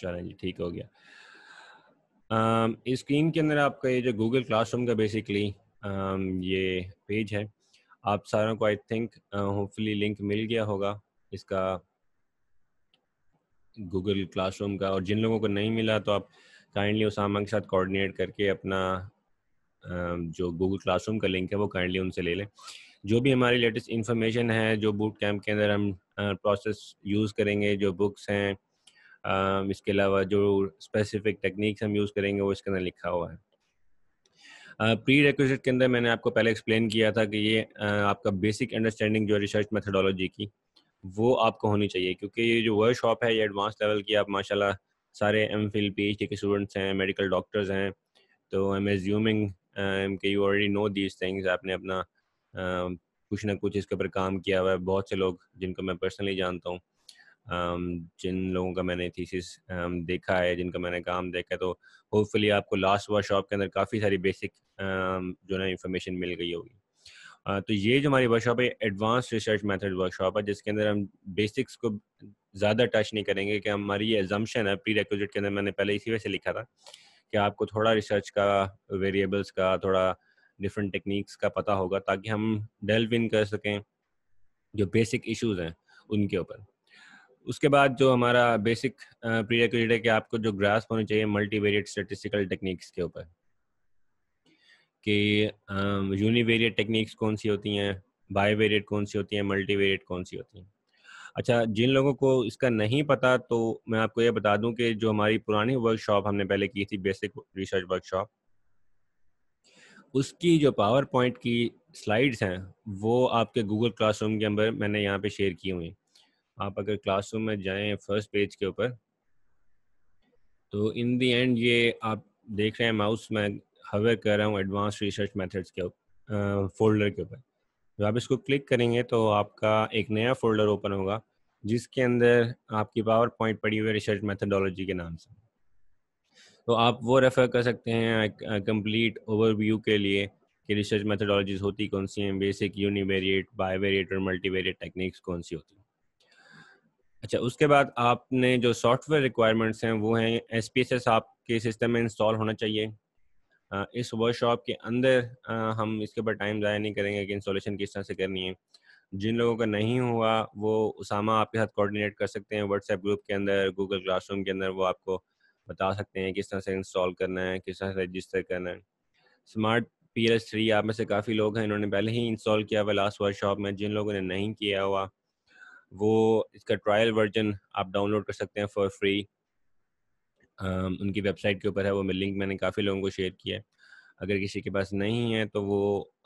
चलें जी ठीक हो गया इस स्क्रीन के अंदर आपका ये जो गूगल क्लासरूम का बेसिकली ये पेज है आप सारों को आई थिंक होपफुली लिंक मिल गया होगा इसका गूगल क्लासरूम का और जिन लोगों को नहीं मिला तो आप काइंडली उसामा के साथ कोऑर्डिनेट करके अपना जो गूगल क्लासरूम का लिंक है वो काइंडली उनसे ले लें जो भी हमारी लेटेस्ट इन्फॉर्मेशन है जो बूट कैंप के अंदर हम प्रोसेस यूज़ करेंगे जो बुक्स हैं इसके अलावा जो स्पेसिफिक टेक्निक्स हम यूज़ करेंगे वो इसके अंदर लिखा हुआ है प्री uh, रिक्वेस्ट के अंदर मैंने आपको पहले एक्सप्लेन किया था कि ये uh, आपका बेसिक अंडरस्टैंडिंग जो रिसर्च मेथडोलॉजी की वो आपको होनी चाहिए क्योंकि ये जो वर्कशॉप है ये एडवांस लेवल की आप माशाल्लाह सारे M phil P H D के स्टूडेंट्स हैं मेडिकल डॉक्टर्स हैं तो I am assuming you already know these things आपने अपना uh, कुछ ना कुछ इसके ऊपर काम किया हुआ है बहुत से लोग जिनको मैं पर्सनली जानता हूँ जिन लोगों का मैंने थीसिस देखा है जिनका मैंने काम देखा है तो होपफुली आपको लास्ट वर्कशॉप के अंदर काफ़ी सारी बेसिक जो है इन्फॉर्मेशन मिल गई होगी तो ये जो हमारी वर्कशॉप है एडवांस रिसर्च मेथड वर्कशॉप है जिसके अंदर हम बेसिक्स को ज़्यादा टच नहीं करेंगे कि हमारी ये एजम्पन है प्री रिक्विजिट के अंदर मैंने पहले इसी वजह से लिखा था कि आपको थोड़ा रिसर्च का वेरिएबल्स का थोड़ा डिफरेंट टेक्निक्स का पता होगा ताकि हम डेल्व इन कर सकें जो बेसिक इश्यूज हैं उनके ऊपर उसके बाद जो हमारा बेसिक है कि आपको जो ग्रास होनी चाहिए मल्टीवेरिएट स्टेटिस्टिकल टेक्निक्स के ऊपर कि यूनिवेरिएट टेक्निक्स कौन सी होती हैं बायोवेरिएट कौन सी होती हैं मल्टीवेरिएट कौन सी होती हैं अच्छा जिन लोगों को इसका नहीं पता तो मैं आपको ये बता दूं कि जो हमारी पुरानी वर्कशॉप हमने पहले की थी बेसिक रिसर्च वर्कशॉप उसकी जो पावर पॉइंट की स्लाइड्स हैं वो आपके गूगल क्लासरूम के अंदर मैंने यहाँ पे शेयर की हुई आप अगर क्लासरूम में जाएं फर्स्ट पेज के ऊपर तो इन दी एंड ये आप देख रहे हैं माउस में हवे कर रहा हूँ एडवांस रिसर्च मेथड्स के फोल्डर के ऊपर जब आप इसको क्लिक करेंगे तो आपका एक नया फोल्डर ओपन होगा जिसके अंदर आपकी पावर पॉइंट पड़ी हुई रिसर्च मैथडोलॉजी के नाम से तो आप वो रेफ़र कर सकते हैं कंप्लीट ओवरव्यू के लिए कि रिसर्च मेथडोलॉजीज होती कौन सी हैं बेसिक यूनिवेरिएट बायवेरिएट और मल्टीवेरिएट टेक्निक्स कौन सी होती हैं अच्छा उसके बाद आपने जो सॉफ्टवेयर रिक्वायरमेंट्स हैं वो हैं एस पी एस एस आपके सिस्टम में इंस्टॉल होना चाहिए इस वर्कशॉप के अंदर हम इसके ऊपर टाइम ज़ाया नहीं करेंगे कि इंस्टॉलेशन किस तरह से करनी है जिन लोगों का नहीं हुआ वो उसामा आपके साथ कोऑर्डिनेट कर सकते हैं व्हाट्सएप ग्रुप के अंदर गूगल क्लासरूम के अंदर वो आपको बता सकते हैं किस तरह से इंस्टॉल करना है किस तरह से रजिस्टर करना है स्मार्ट पी एस थ्री आप में से काफ़ी लोग हैं इन्होंने पहले ही इंस्टॉल किया हुआ लास्ट वर्कशॉप में जिन लोगों ने नहीं किया हुआ वो इसका ट्रायल वर्जन आप डाउनलोड कर सकते हैं फॉर फ्री um, उनकी वेबसाइट के ऊपर है वो मैं लिंक मैंने काफ़ी लोगों को शेयर किया है अगर किसी के पास नहीं है तो वो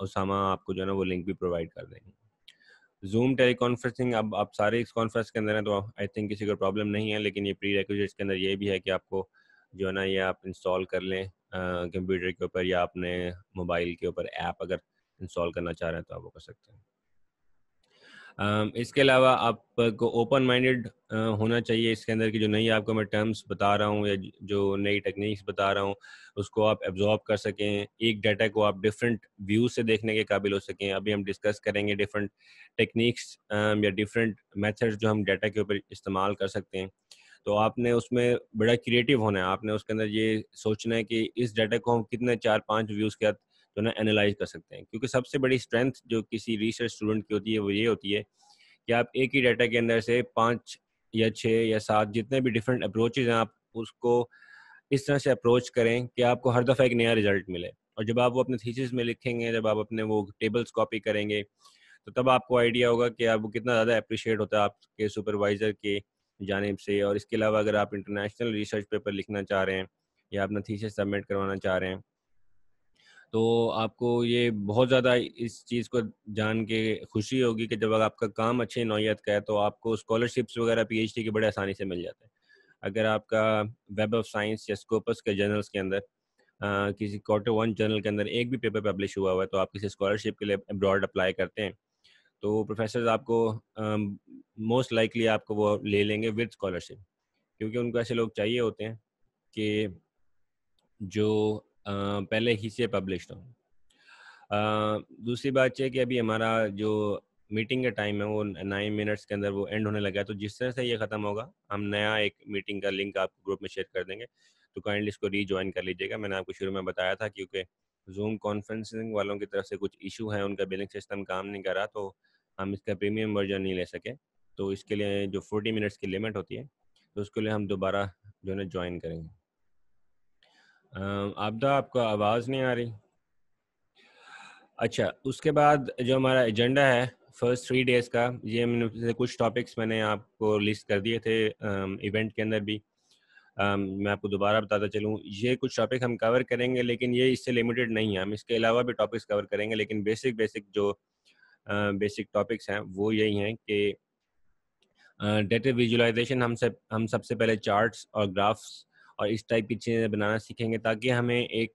उसामा आपको जो है ना वो लिंक भी प्रोवाइड कर देंगे जूम टेली कॉन्फ्रेंसिंग अब आप सारे इस कॉन्फ्रेंस के अंदर हैं तो आई थिंक किसी को प्रॉब्लम नहीं है लेकिन ये प्री रेक्विजिट्स के अंदर ये भी है कि आपको जो है ना ये आप इंस्टॉल कर लें कंप्यूटर के ऊपर या अपने मोबाइल के ऊपर ऐप अगर इंस्टॉल करना चाह रहे हैं तो आप वो कर सकते हैं इसके अलावा आपको ओपन माइंडेड होना चाहिए इसके अंदर की जो नई आपको मैं टर्म्स बता रहा हूँ या जो नई टेक्निक्स बता रहा हूँ उसको आप एब्जॉर्ब कर सकें एक डाटा को आप डिफरेंट व्यू से देखने के काबिल हो सकें अभी हम डिस्कस करेंगे डिफरेंट टेक्निक्स या डिफरेंट मेथड्स जो हम डाटा के ऊपर इस्तेमाल कर सकते हैं तो आपने उसमें बड़ा क्रिएटिव होना है आपने उसके अंदर ये सोचना है कि इस डाटा को हम कितने चार पांच व्यूज के जो तो ना एनालाइज कर सकते हैं क्योंकि सबसे बड़ी स्ट्रेंथ जो किसी रिसर्च स्टूडेंट की होती है वो ये होती है कि आप एक ही डाटा के अंदर से पाँच या छः या सात जितने भी डिफरेंट अप्रोचेज हैं आप उसको इस तरह से अप्रोच करें कि आपको हर दफ़ा एक नया रिजल्ट मिले और जब आप वो अपने थीसिस में लिखेंगे जब आप अपने वो टेबल्स कॉपी करेंगे तो तब आपको आइडिया होगा कि आप कितना ज़्यादा अप्रिशिएट होता है आपके सुपरवाइज़र के जानब से और इसके अलावा अगर आप इंटरनेशनल रिसर्च पेपर लिखना चाह रहे हैं या अपना थीसिस सबमिट करवाना चाह रहे हैं तो आपको ये बहुत ज़्यादा इस चीज़ को जान के खुशी होगी कि जब आपका काम अच्छी नौीयत का है तो आपको स्कॉलरशिप्स वगैरह पीएचडी के बड़े आसानी से मिल जाते हैं अगर आपका वेब ऑफ साइंस या स्कोपस के जर्नल्स के अंदर आ, किसी क्वार्टर वन जर्नल के अंदर एक भी पेपर पब्लिश हुआ हुआ है तो आप किसी स्कॉलरशिप के लिए अब्रॉड अप्लाई करते हैं तो प्रोफेसर आपको मोस्ट लाइकली आपको वो ले लेंगे विद स्कॉलरशिप क्योंकि उनको ऐसे लोग चाहिए होते हैं कि जो पहले ही से पब्लिश हो दूसरी बात यह कि अभी हमारा जो मीटिंग का टाइम है वो नाइन मिनट्स के अंदर वो एंड होने लगा है तो जिस तरह से ये ख़त्म होगा हम नया एक मीटिंग का लिंक आपको ग्रुप में शेयर कर देंगे तो काइंडली इसको रीज्वाइन कर लीजिएगा मैंने आपको शुरू में बताया था क्योंकि जूम कॉन्फ्रेंसिंग वालों की तरफ से कुछ इशू है उनका बिलिंग सिस्टम काम नहीं कर रहा तो हम इसका प्रीमियम वर्जन नहीं ले सके तो इसके लिए जो फोर्टी मिनट्स की लिमिट होती है तो उसके लिए हम दोबारा जो है ज्वाइन करेंगे आपदा तो आपका आवाज़ नहीं आ रही अच्छा उसके बाद जो हमारा एजेंडा है फर्स्ट थ्री डेज़ का ये मैंने कुछ टॉपिक्स मैंने आपको लिस्ट कर दिए थे इवेंट के अंदर भी आ, मैं आपको दोबारा बताता चलूँ ये कुछ टॉपिक हम कवर करेंगे लेकिन ये इससे लिमिटेड नहीं है हम इसके अलावा भी टॉपिक्स कवर करेंगे लेकिन बेसिक बेसिक जो बेसिक टॉपिक्स हैं वो यही हैं कि डेटा विजुलाइजेशन हम सब हम सबसे पहले चार्ट्स और ग्राफ्स और इस टाइप की चीज़ें बनाना सीखेंगे ताकि हमें एक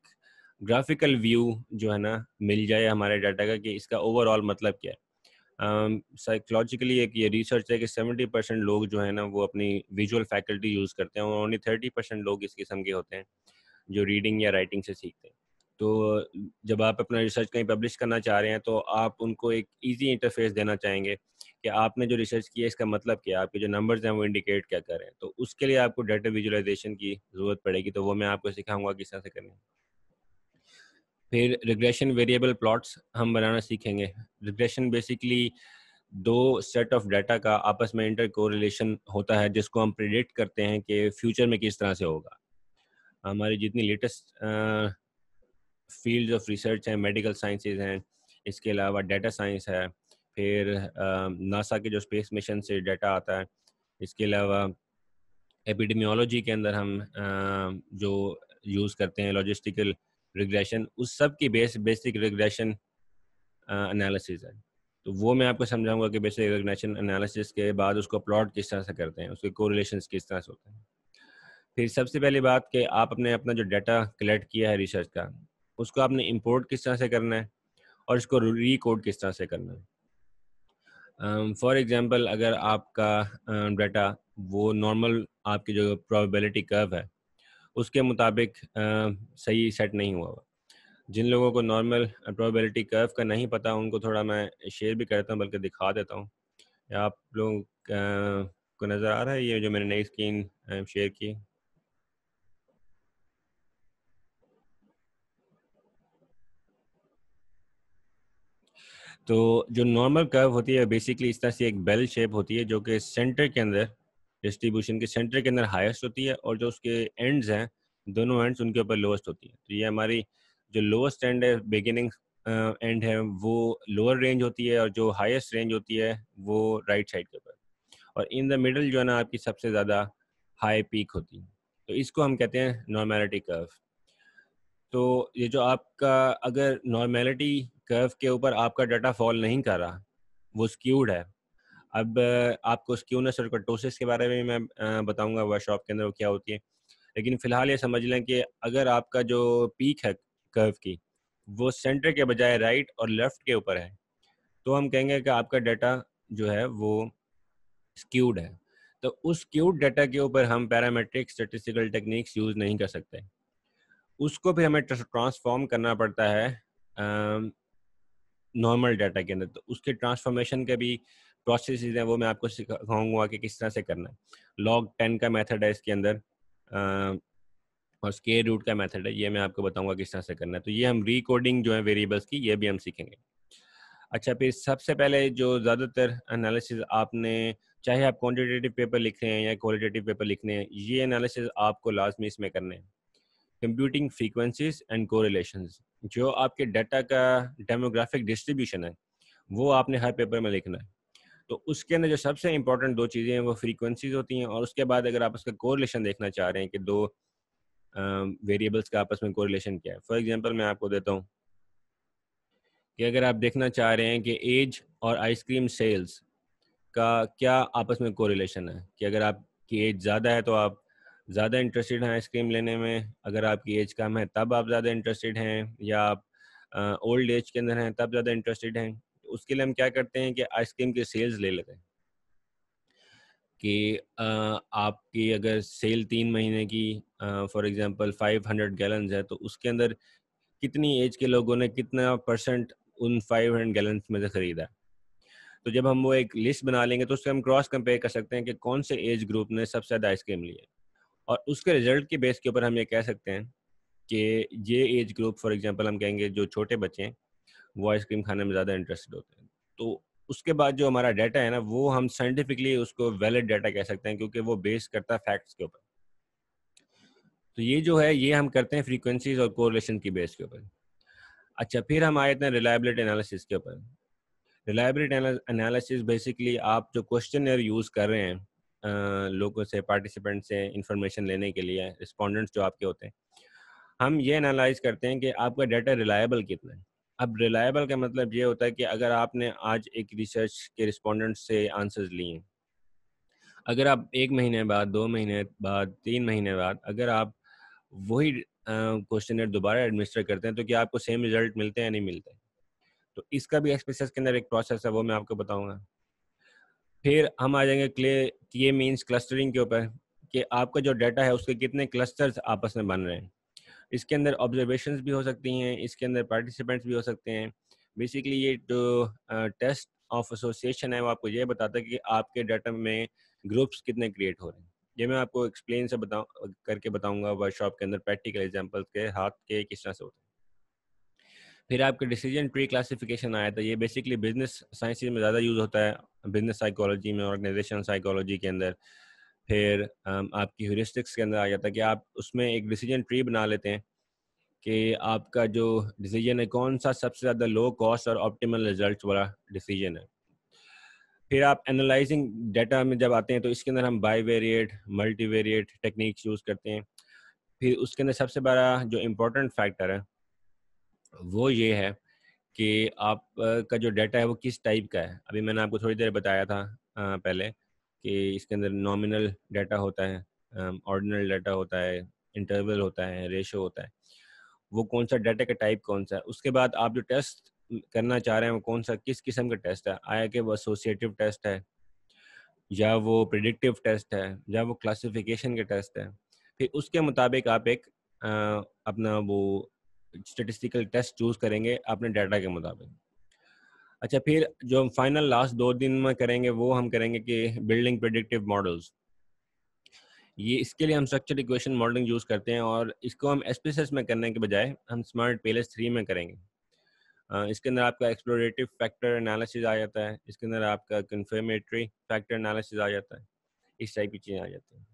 ग्राफिकल व्यू जो है ना मिल जाए हमारे डाटा का कि इसका ओवरऑल मतलब क्या है साइकोलॉजिकली um, एक ये रिसर्च है कि सेवेंटी परसेंट लोग जो है ना वो अपनी विजुअल फैकल्टी यूज़ करते हैं और ओनली थर्टी परसेंट लोग इस किस्म के होते हैं जो रीडिंग या राइटिंग से सीखते हैं तो जब आप अपना रिसर्च कहीं पब्लिश करना चाह रहे हैं तो आप उनको एक ईजी इंटरफेस देना चाहेंगे कि आपने जो रिसर्च किया इसका मतलब क्या आपके जो नंबर्स हैं वो इंडिकेट क्या करें तो उसके लिए आपको डाटा विजुअलाइजेशन की ज़रूरत पड़ेगी तो वो मैं आपको सिखाऊंगा किस तरह से करें फिर रिग्रेशन वेरिएबल प्लॉट्स हम बनाना सीखेंगे रिग्रेशन बेसिकली दो सेट ऑफ डाटा का आपस में इंटर कोरिलेशन होता है जिसको हम प्रिडिक्ट करते हैं कि फ्यूचर में किस तरह से होगा हमारी जितनी लेटेस्ट फील्ड ऑफ रिसर्च है मेडिकल साइंसेज हैं इसके अलावा डाटा साइंस है फिर नासा के जो स्पेस मिशन से डाटा आता है इसके अलावा एपिडमियोलॉजी के अंदर हम जो यूज़ करते हैं लॉजिस्टिकल रिग्रेशन उस सब की बेस बेसिक रिग्रेशन एनालिसिस है तो वो मैं आपको समझाऊंगा कि बेसिक रिग्रेशन एनालिसिस के बाद उसको प्लॉट किस तरह से करते हैं उसके कोरिलेशन किस तरह से होते हैं फिर सबसे पहली बात कि आप अपने अपना जो डाटा कलेक्ट किया है रिसर्च का उसको आपने इम्पोर्ट किस तरह से करना है और इसको रिकोड किस तरह से करना है फॉर एग्ज़ाम्पल एग्जांपल अगर आपका डाटा um, uh, वो नॉर्मल आपकी जो प्रोबेबिलिटी कर्व है उसके मुताबिक uh, सही सेट नहीं हुआ हुआ जिन लोगों को नॉर्मल प्रोबेबिलिटी कर्व का नहीं पता उनको थोड़ा मैं शेयर भी करता हूँ बल्कि दिखा देता हूँ आप लोग uh, को नज़र आ रहा है ये जो मैंने नई स्क्रीन शेयर um, की तो जो नॉर्मल कर्व होती है बेसिकली इस तरह से एक बेल शेप होती है जो कि सेंटर के अंदर डिस्ट्रीब्यूशन के सेंटर के अंदर हाईएस्ट होती है और जो उसके एंड्स हैं दोनों एंड्स उनके ऊपर लोएस्ट होती है तो ये हमारी जो लोएस्ट एंड है बिगिनिंग एंड है वो लोअर रेंज होती है और जो हाइस्ट रेंज होती है वो राइट साइड के ऊपर और इन द मिडल जो है ना आपकी सबसे ज़्यादा हाई पीक होती है तो इसको हम कहते हैं नॉर्मेलिटी कर्व तो ये जो आपका अगर नॉर्मेलिटी कर्व के ऊपर आपका डाटा फॉल नहीं कर रहा वो स्क्यूड है अब आपको स्क्यूनेस और कटोसिस के बारे में मैं बताऊंगा वर्कशॉप के अंदर वो क्या होती है लेकिन फिलहाल ये समझ लें कि अगर आपका जो पीक है कर्व की वो सेंटर के बजाय राइट और लेफ्ट के ऊपर है तो हम कहेंगे कि आपका डाटा जो है वो स्क्यूड है तो उस स्क्यूड डाटा के ऊपर हम पैरामेट्रिक स्टेटिस्टिकल टेक्निक्स यूज़ नहीं कर सकते उसको फिर हमें ट्रांसफॉर्म करना पड़ता है नॉर्मल डाटा के अंदर तो उसके ट्रांसफॉर्मेशन के भी प्रोसेस हैं वो मैं आपको सिखाऊंगा कि किस तरह से करना है लॉग टेन का मेथड है इसके अंदर आ, और स्केयर रूट का मेथड है ये मैं आपको बताऊंगा किस तरह से करना है तो ये हम रिकोडिंग जो है वेरिएबल्स की ये भी हम सीखेंगे अच्छा फिर सबसे पहले जो ज़्यादातर एनालिसिस आपने चाहे आप क्वान्टिटेटिव पेपर लिख रहे हैं या क्वालिटेटिव पेपर लिख रहे हैं ये एनालिसिस आपको लाजमी इसमें करने हैं कंप्यूटिंग फ्रीक्वेंसीज एंड कोरिलेशन जो आपके डाटा का डेमोग्राफिक डिस्ट्रीब्यूशन है वो आपने हर पेपर में लिखना है तो उसके अंदर जो सबसे इंपॉर्टेंट दो चीज़ें हैं वो फ्रीक्वेंसीज होती हैं और उसके बाद अगर आप उसका कोरिलेशन देखना चाह रहे हैं कि दो वेरिएबल्स का आपस में कोरिलेशन क्या है फॉर एग्जाम्पल मैं आपको देता हूँ कि अगर आप देखना चाह रहे हैं कि एज और आइसक्रीम सेल्स का क्या आपस में कोरिलेशन है कि अगर आपकी एज ज़्यादा है तो आप ज़्यादा इंटरेस्टेड हैं आइसक्रीम लेने में अगर आपकी एज कम है तब आप ज़्यादा इंटरेस्टेड हैं या आप ओल्ड एज के अंदर हैं तब ज़्यादा इंटरेस्टेड हैं उसके लिए हम क्या करते हैं कि आइसक्रीम के सेल्स ले लेते हैं कि आपकी अगर सेल तीन महीने की फॉर एग्जांपल 500 गैलन है तो उसके अंदर कितनी एज के लोगों ने कितना परसेंट उन 500 हंड्रेड गैलन में से ख़रीदा तो जब हम वो एक लिस्ट बना लेंगे तो उससे हम क्रॉस कंपेयर कर सकते हैं कि कौन से एज ग्रुप ने सबसे ज़्यादा आइसक्रीम लिए और उसके रिजल्ट के बेस के ऊपर हम ये कह सकते हैं कि ये एज ग्रुप फॉर एग्जांपल हम कहेंगे जो छोटे बच्चे हैं वो आइसक्रीम खाने में ज़्यादा इंटरेस्टेड होते हैं तो उसके बाद जो हमारा डाटा है ना वो हम साइंटिफिकली उसको वैलिड डाटा कह सकते हैं क्योंकि वो बेस करता है फैक्ट्स के ऊपर तो ये जो है ये हम करते हैं फ्रीक्वेंसीज और कोरिलेशन की बेस के ऊपर अच्छा फिर हम आए थे रिलायबिलिटी एनालिसिस के ऊपर रिलायबिलिटी एनालिसिस बेसिकली आप जो क्वेश्चन यूज़ कर रहे हैं लोगों से पार्टिसिपेंट से इंफॉर्मेशन लेने के लिए रिस्पोंडेंट्स जो आपके होते हैं हम ये एनालाइज करते हैं कि आपका डाटा रिलायबल कितना है अब रिलायबल का मतलब ये होता है कि अगर आपने आज एक रिसर्च के रिस्पोंडेंट से आंसर्स लिए अगर आप एक महीने बाद दो महीने बाद तीन महीने बाद अगर आप वही क्वेश्चन दोबारा एडमिनिस्टर करते हैं तो क्या आपको सेम रिजल्ट मिलते हैं या नहीं मिलते तो इसका भी एक्सपीसीएस के अंदर एक प्रोसेस है वो मैं आपको बताऊंगा फिर हम आ जाएंगे क्ले ये मीन्स क्लस्टरिंग के ऊपर कि आपका जो डाटा है उसके कितने क्लस्टर्स आपस में बन रहे हैं इसके अंदर ऑब्जर्वेशंस भी हो सकती हैं इसके अंदर पार्टिसिपेंट्स भी हो सकते हैं बेसिकली ये जो टेस्ट ऑफ एसोसिएशन है वो आपको ये बताता है कि आपके डाटा में ग्रुप्स कितने क्रिएट हो रहे हैं ये मैं आपको एक्सप्लेन से बताऊँ करके बताऊँगा वर्कशॉप के अंदर प्रैक्टिकल एग्जाम्पल्स के हाथ के किस तरह से होते हैं फिर आपके डिसीजन ट्री क्लासिफिकेशन आया था ये बेसिकली बिजनेस साइंस में ज़्यादा यूज़ होता है बिजनेस साइकोलॉजी में ऑर्गेनाइजेशन साइकोलॉजी के अंदर फिर आपकी ह्यूरिस्टिक्स के अंदर आ जाता है कि आप उसमें एक डिसीजन ट्री बना लेते हैं कि आपका जो डिसीजन है कौन सा सबसे ज़्यादा लो कॉस्ट और ऑप्टिमल रिजल्ट वाला डिसीजन है फिर आप एनालाइजिंग डाटा में जब आते हैं तो इसके अंदर हम bivariate multivariate techniques use करते हैं फिर उसके अंदर सबसे बड़ा जो इम्पोर्टेंट फैक्टर है वो ये है कि आप का जो डाटा है वो किस टाइप का है अभी मैंने आपको थोड़ी देर बताया था पहले कि इसके अंदर नॉमिनल डाटा होता है ऑर्डिनल डाटा होता है इंटरवल होता है रेशो होता है वो कौन सा डाटा का टाइप कौन सा है उसके बाद आप जो टेस्ट करना चाह रहे हैं वो कौन सा किस किस्म का टेस्ट है आया कि वो एसोसिएटिव टेस्ट है या वो प्रिडिक्टिव टेस्ट है या वो क्लासिफिकेशन के टेस्ट है फिर उसके मुताबिक आप एक आ, अपना वो स्टेटिस्टिकल टेस्ट चूज करेंगे अपने डाटा के मुताबिक अच्छा फिर जो हम फाइनल लास्ट दो दिन में करेंगे वो हम करेंगे कि बिल्डिंग प्रिडिक्टिव मॉडल्स ये इसके लिए हम स्ट्रक्चर इक्वेशन मॉडलिंग यूज़ करते हैं और इसको हम एस में करने के बजाय हम स्मार्ट पेलेस थ्री में करेंगे इसके अंदर आपका एक्सप्लोरेटिव फैक्टर एनालिसिस आ जाता है इसके अंदर आपका कन्फर्मेटरी फैक्टर एनालिसिस आ जाता है इस टाइप की चीज़ें आ जाती हैं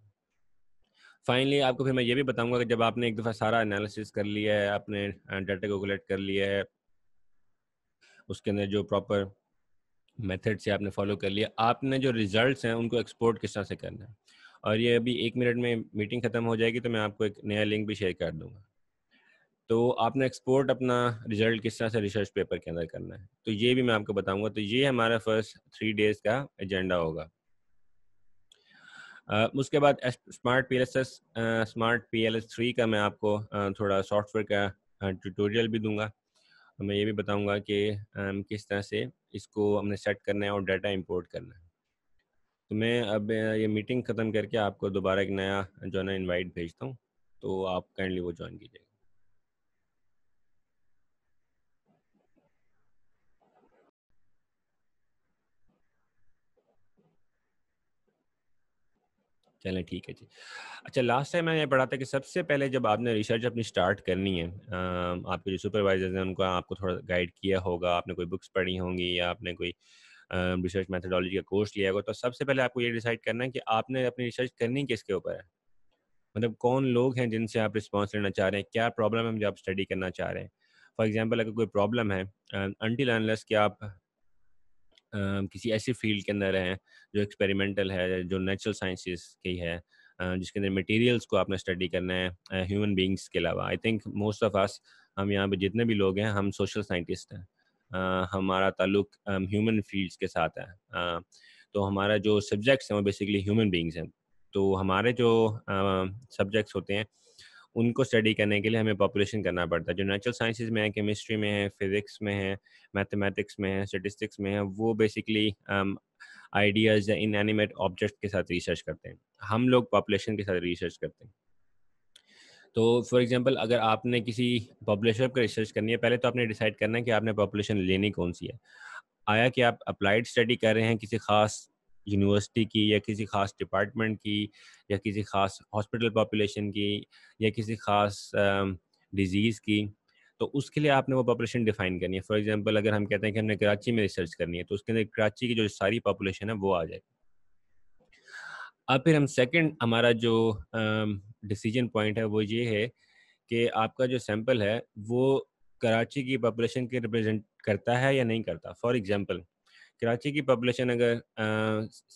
फाइनली आपको फिर मैं ये भी बताऊंगा कि जब आपने एक दफ़ा सारा एनालिसिस कर लिया है आपने डाटा को कलेक्ट कर लिया है उसके अंदर जो प्रॉपर मेथड से आपने फॉलो कर लिया आपने जो रिजल्ट्स हैं उनको एक्सपोर्ट किस तरह से करना है और ये अभी एक मिनट में मीटिंग ख़त्म हो जाएगी तो मैं आपको एक नया लिंक भी शेयर कर दूंगा तो आपने एक्सपोर्ट अपना रिजल्ट किस तरह से रिसर्च पेपर के अंदर करना है तो ये भी मैं आपको बताऊंगा तो ये हमारा फर्स्ट थ्री डेज का एजेंडा होगा उसके बाद smart P smart P L S three का मैं आपको थोड़ा सॉफ्टवेयर का ट्यूटोरियल भी दूंगा मैं ये भी बताऊंगा कि किस तरह से इसको हमने सेट करना है और डाटा इंपोर्ट करना है तो मैं अब ये मीटिंग ख़त्म करके आपको दोबारा एक नया जो है ना इन्वाइट भेजता हूँ तो आप काइंडली वो ज्वाइन कीजिएगा चलें ठीक है जी अच्छा लास्ट टाइम मैंने पढ़ा था कि सबसे पहले जब आपने रिसर्च अपनी स्टार्ट करनी है आपके जो सुपरवाइजर्स हैं उनको आपको थोड़ा गाइड किया होगा आपने कोई बुक्स पढ़ी होंगी या आपने कोई रिसर्च मेथडोलॉजी का कोर्स लिया होगा तो सबसे पहले आपको ये डिसाइड करना है कि आपने अपनी रिसर्च करनी किसके ऊपर है मतलब कौन लोग हैं जिनसे आप रिस्पॉन्स लेना चाह रहे हैं क्या प्रॉब्लम है जो आप स्टडी करना चाह रहे हैं फॉर एग्जाम्पल अगर कोई प्रॉब्लम है अनटिल अनलेस कि आप किसी ऐसे फील्ड के अंदर हैं जो एक्सपेरिमेंटल है जो नेचुरल साइंसेस की है जिसके अंदर मटेरियल्स को आपने स्टडी करना है ह्यूमन बींग्स के अलावा I think most of us हम यहाँ पे जितने भी लोग हैं हम सोशल साइंटिस्ट हैं Uh, हमारा ताल्लुक ह्यूमन um, फील्ड्स के साथ है uh, तो हमारा जो सब्जेक्ट्स हैं वो बेसिकली ह्यूमन बींग्स हैं तो हमारे जो सब्जेक्ट्स uh, होते हैं उनको स्टडी करने के लिए हमें पॉपुलेशन करना पड़ता है जो नेचुरल साइंसेज में है केमिस्ट्री में है फिजिक्स में है मैथमेटिक्स में है स्टेटिस्टिक्स में है वो बेसिकली आइडियाज um, या इन एनिमेट ऑब्जेक्ट के साथ रिसर्च करते हैं हम लोग पॉपुलेशन के साथ रिसर्च करते हैं तो फॉर एग्जांपल अगर आपने किसी पॉपुलेशन पर रिसर्च करनी है पहले तो आपने डिसाइड करना है कि आपने पॉपुलेशन लेनी कौन सी है आया कि आप अप्लाइड स्टडी कर रहे हैं किसी खास यूनिवर्सिटी की या किसी खास डिपार्टमेंट की या किसी खास हॉस्पिटल पॉपुलेशन की या किसी खास डिजीज़ की तो उसके लिए आपने वो पॉपुलेशन डिफाइन करनी है फॉर एग्जाम्पल अगर हम कहते हैं कि हमने कराची में रिसर्च करनी है तो उसके अंदर कराची की जो सारी पॉपुलेशन है वो आ जाएगी अब फिर हम सेकंड हमारा जो डिसीजन uh, पॉइंट है वो ये है कि आपका जो सैंपल है वो कराची की पॉपुलेशन के रिप्रेजेंट करता है या नहीं करता फॉर एग्जाम्पल कराची की पॉपुलेशन अगर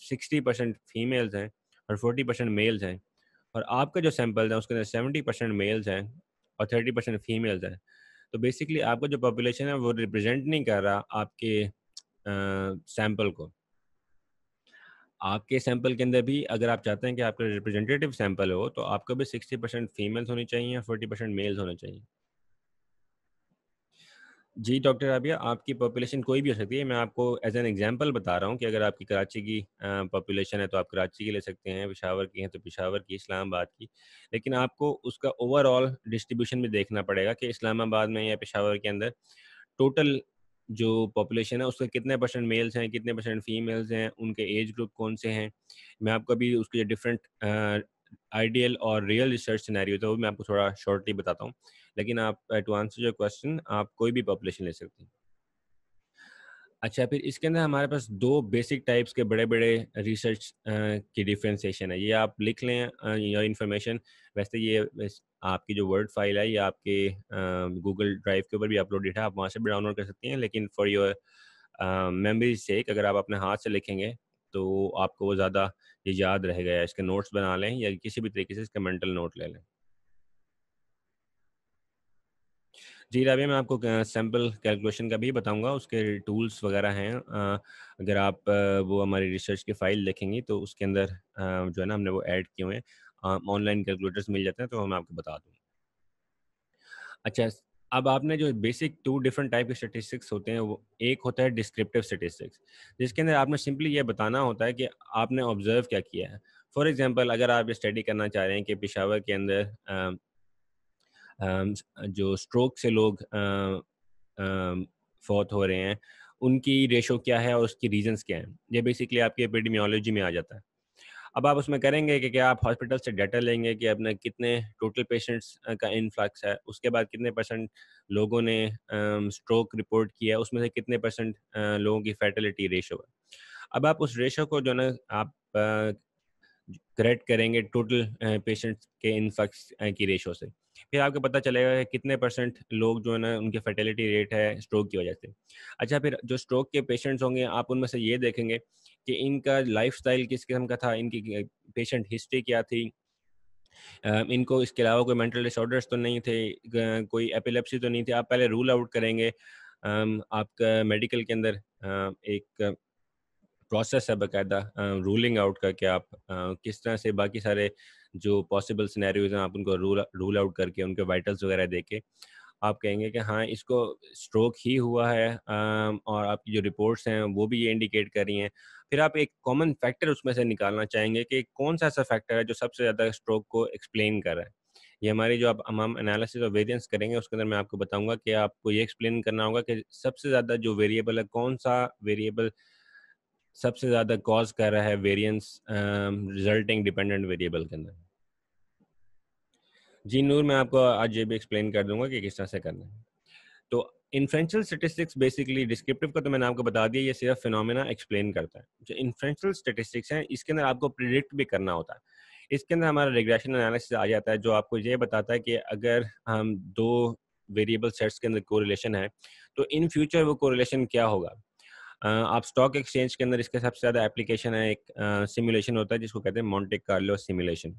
सिक्सटी परसेंट फीमेल्स हैं और फोर्टी परसेंट मेल्स हैं और तो आपका जो सैंपल है उसके अंदर सेवेंटी परसेंट मेल्स हैं और थर्टी परसेंट फीमेल्स हैं तो बेसिकली आपका जो पॉपुलेशन है वो रिप्रेजेंट नहीं कर रहा आपके सैम्पल को आपके सैंपल के अंदर भी अगर आप चाहते हैं कि आपका रिप्रेजेंटेटिव सैंपल हो तो आपको भी सिक्सटी परसेंट फीमेल्स होनी चाहिए फोर्टी परसेंट मेल्स होने चाहिए जी डॉक्टर आबिया आपकी पॉपुलेशन कोई भी हो सकती है मैं आपको एज एन एग्जांपल बता रहा हूँ कि अगर आपकी कराची की पॉपुलेशन है तो आप कराची की ले सकते हैं पिशावर की है तो पिशावर की इस्लामाबाद की लेकिन आपको उसका ओवरऑल डिस्ट्रीब्यूशन भी देखना पड़ेगा कि इस्लामाबाद में या पिशावर के अंदर टोटल जो पॉपुलेशन है उसके कितने परसेंट मेल्स हैं कितने परसेंट फीमेल्स हैं उनके एज ग्रुप कौन से हैं मैं आपको अभी उसके जो डिफरेंट आइडियल और रियल रिसर्च सिनेरियो था वो मैं आपको थोड़ा शॉर्टली बताता हूँ लेकिन आप टू आंसर योर क्वेश्चन आप कोई भी पॉपुलेशन ले सकते हैं अच्छा फिर इसके अंदर हमारे पास दो बेसिक टाइप्स के बड़े बड़े रिसर्च की डिफ्रेंसीशन है ये आप लिख लें योर इन्फॉर्मेशन वैसे ये आपकी जो वर्ड फाइल है ये आपके गूगल ड्राइव के ऊपर भी अपलोडेड है आप वहाँ से भी डाउनलोड कर सकते हैं लेकिन फॉर योर मेमरीज सेक अगर आप अपने हाथ से लिखेंगे तो आपको वो ज़्यादा ये याद रहेगा इसके नोट्स बना लें या किसी भी तरीके से इसका मेंटल नोट ले लें जी रबिया मैं आपको सैम्पल कैलकुलेशन का भी बताऊंगा उसके टूल्स वगैरह हैं अगर आप वो हमारी रिसर्च की फाइल देखेंगी तो उसके अंदर जो है ना हमने वो ऐड किए हुए हैं ऑनलाइन कैलकुलेटर्स मिल जाते हैं तो हम आपको बता दूँ अच्छा अब आपने जो बेसिक टू डिफरेंट टाइप के स्टेटिस्टिक्स होते हैं वो एक होता है डिस्क्रिप्टिव स्टेटिस्टिक्स जिसके अंदर आपने सिंपली ये बताना होता है कि आपने ऑब्जर्व क्या किया है फॉर एग्जाम्पल अगर आप स्टडी करना चाह रहे हैं कि पिशावर के अंदर जो स्ट्रोक से लोग फौत हो रहे हैं उनकी रेशो क्या है और उसकी रीजंस क्या हैं ये बेसिकली आपकी एपिडमियोलॉजी में आ जाता है अब आप उसमें करेंगे कि क्या आप हॉस्पिटल से डाटा लेंगे कि अपने कितने टोटल पेशेंट्स का इनफ्लक्स है उसके बाद कितने परसेंट लोगों ने स्ट्रोक रिपोर्ट किया है उसमें से कितने परसेंट लोगों की फैटलिटी रेशो है अब आप उस रेशो को जो ना आप करेक्ट करेंगे टोटल पेशेंट्स के इनफ्लक्स की रेशो से फिर आपको पता चलेगा कि कितने परसेंट लोग जो है ना उनके फर्टिलिटी रेट है स्ट्रोक की वजह से अच्छा फिर जो स्ट्रोक के पेशेंट्स होंगे आप उनमें से ये देखेंगे कि इनका लाइफ किस किस्म का था इनकी पेशेंट हिस्ट्री क्या थी इनको इसके अलावा कोई मेंटल डिसऑर्डर्स तो नहीं थे कोई एपिलेप्सी तो नहीं थी आप पहले रूल आउट करेंगे आपका मेडिकल के अंदर एक प्रोसेस है बाकायदा रूलिंग आउट का कि आप किस तरह से बाकी सारे जो पॉसिबल सिनेरियोज हैं आप उनको रूल रूल आउट करके उनके वाइटल्स वगैरह दे के आप कहेंगे कि हाँ इसको स्ट्रोक ही हुआ है और आपकी जो रिपोर्ट्स हैं वो भी ये इंडिकेट कर रही हैं फिर आप एक कॉमन फैक्टर उसमें से निकालना चाहेंगे कि कौन सा ऐसा फैक्टर है जो सबसे ज़्यादा स्ट्रोक को एक्सप्लेन कर रहा है ये हमारी जो आप हम एनालिसिस और वेरिएंस करेंगे उसके अंदर मैं आपको बताऊंगा कि आपको ये एक्सप्लेन करना होगा कि सबसे ज़्यादा जो वेरिएबल है कौन सा वेरिएबल सबसे ज़्यादा कॉज कर रहा है वेरियंस रिजल्टिंग डिपेंडेंट वेरिएबल के अंदर जी नूर मैं आपको आज ये भी एक्सप्लेन कर दूंगा कि किस तरह से करना है तो इन्फ्रेंशियल स्टेटिस्टिक्स बेसिकली डिस्क्रिप्टिव का तो मैंने आपको बता दिया ये सिर्फ फिनोमिना एक्सप्लेन करता है जो इन्फ्रेंशियल स्टेटिस्टिक्स हैं इसके अंदर आपको प्रिडिक्ट भी करना होता है इसके अंदर हमारा रिग्रेशन एनालिसिस आ जाता है जो आपको ये बताता है कि अगर हम दो वेरिएबल सेट्स के अंदर कोरिलेशन है तो इन फ्यूचर वो कोरिलेशन क्या होगा आप स्टॉक एक्सचेंज के अंदर इसका सबसे ज़्यादा एप्लीकेशन है एक सिमुलेशन होता है जिसको कहते हैं मॉन्टे कार्लो सिमुलेशन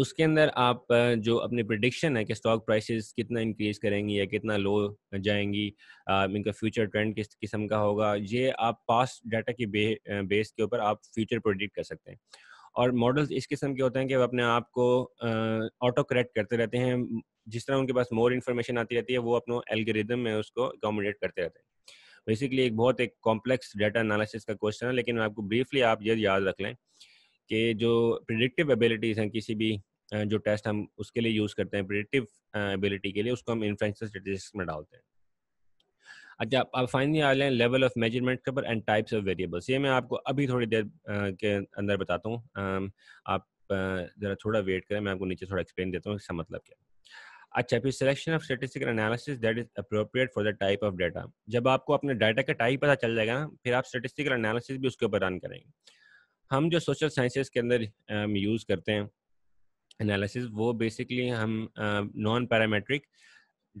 उसके अंदर आप जो अपनी प्रडिक्शन है कि स्टॉक प्राइसेस कितना इंक्रीज करेंगी या कितना लो जाएंगी इनका फ्यूचर ट्रेंड किस किस्म का होगा ये आप पास डाटा की बे, बेस के ऊपर आप फ्यूचर प्रोडिक्ट कर सकते हैं और मॉडल्स इस किस्म के होते हैं कि वह अपने आप को ऑटो करेक्ट करते रहते हैं जिस तरह उनके पास मोर इन्फॉर्मेशन आती रहती है वो अपनों एल्गोरिदम में उसको एकोमोडेट करते रहते हैं बेसिकली एक बहुत एक कॉम्प्लेक्स डाटा एनालिसिस का क्वेश्चन है लेकिन आपको ब्रीफली आप ये याद रख लें कि जो प्रिडिक्टिव एबिलिटीज हैं किसी भी जो टेस्ट हम उसके लिए यूज़ करते हैं प्रिडिक्टिव एबिलिटी के लिए उसको हम इन्फ्लुएंशियल स्टेटिस्टिक्स में डालते हैं अच्छा अब फाइनली आ जाए लेवल ऑफ मेजरमेंट के ऊपर एंड टाइप्स ऑफ वेरिएबल्स ये मैं आपको अभी थोड़ी देर के अंदर बताता हूँ आप ज़रा थोड़ा वेट करें मैं आपको नीचे थोड़ा एक्सप्लेन देता हूँ इसका मतलब क्या अच्छा फिर selection of statistical analysis that is appropriate for the type of data जब आपको अपने डाटा का टाइप पता चल जाएगा ना फिर आप स्टेटिस्टिकल एनालिसिस भी उसके ऊपर रन करेंगे हम जो सोशल साइंसेस के अंदर हम um, यूज़ करते हैं एनालिसिस वो बेसिकली हम नॉन पैरामेट्रिक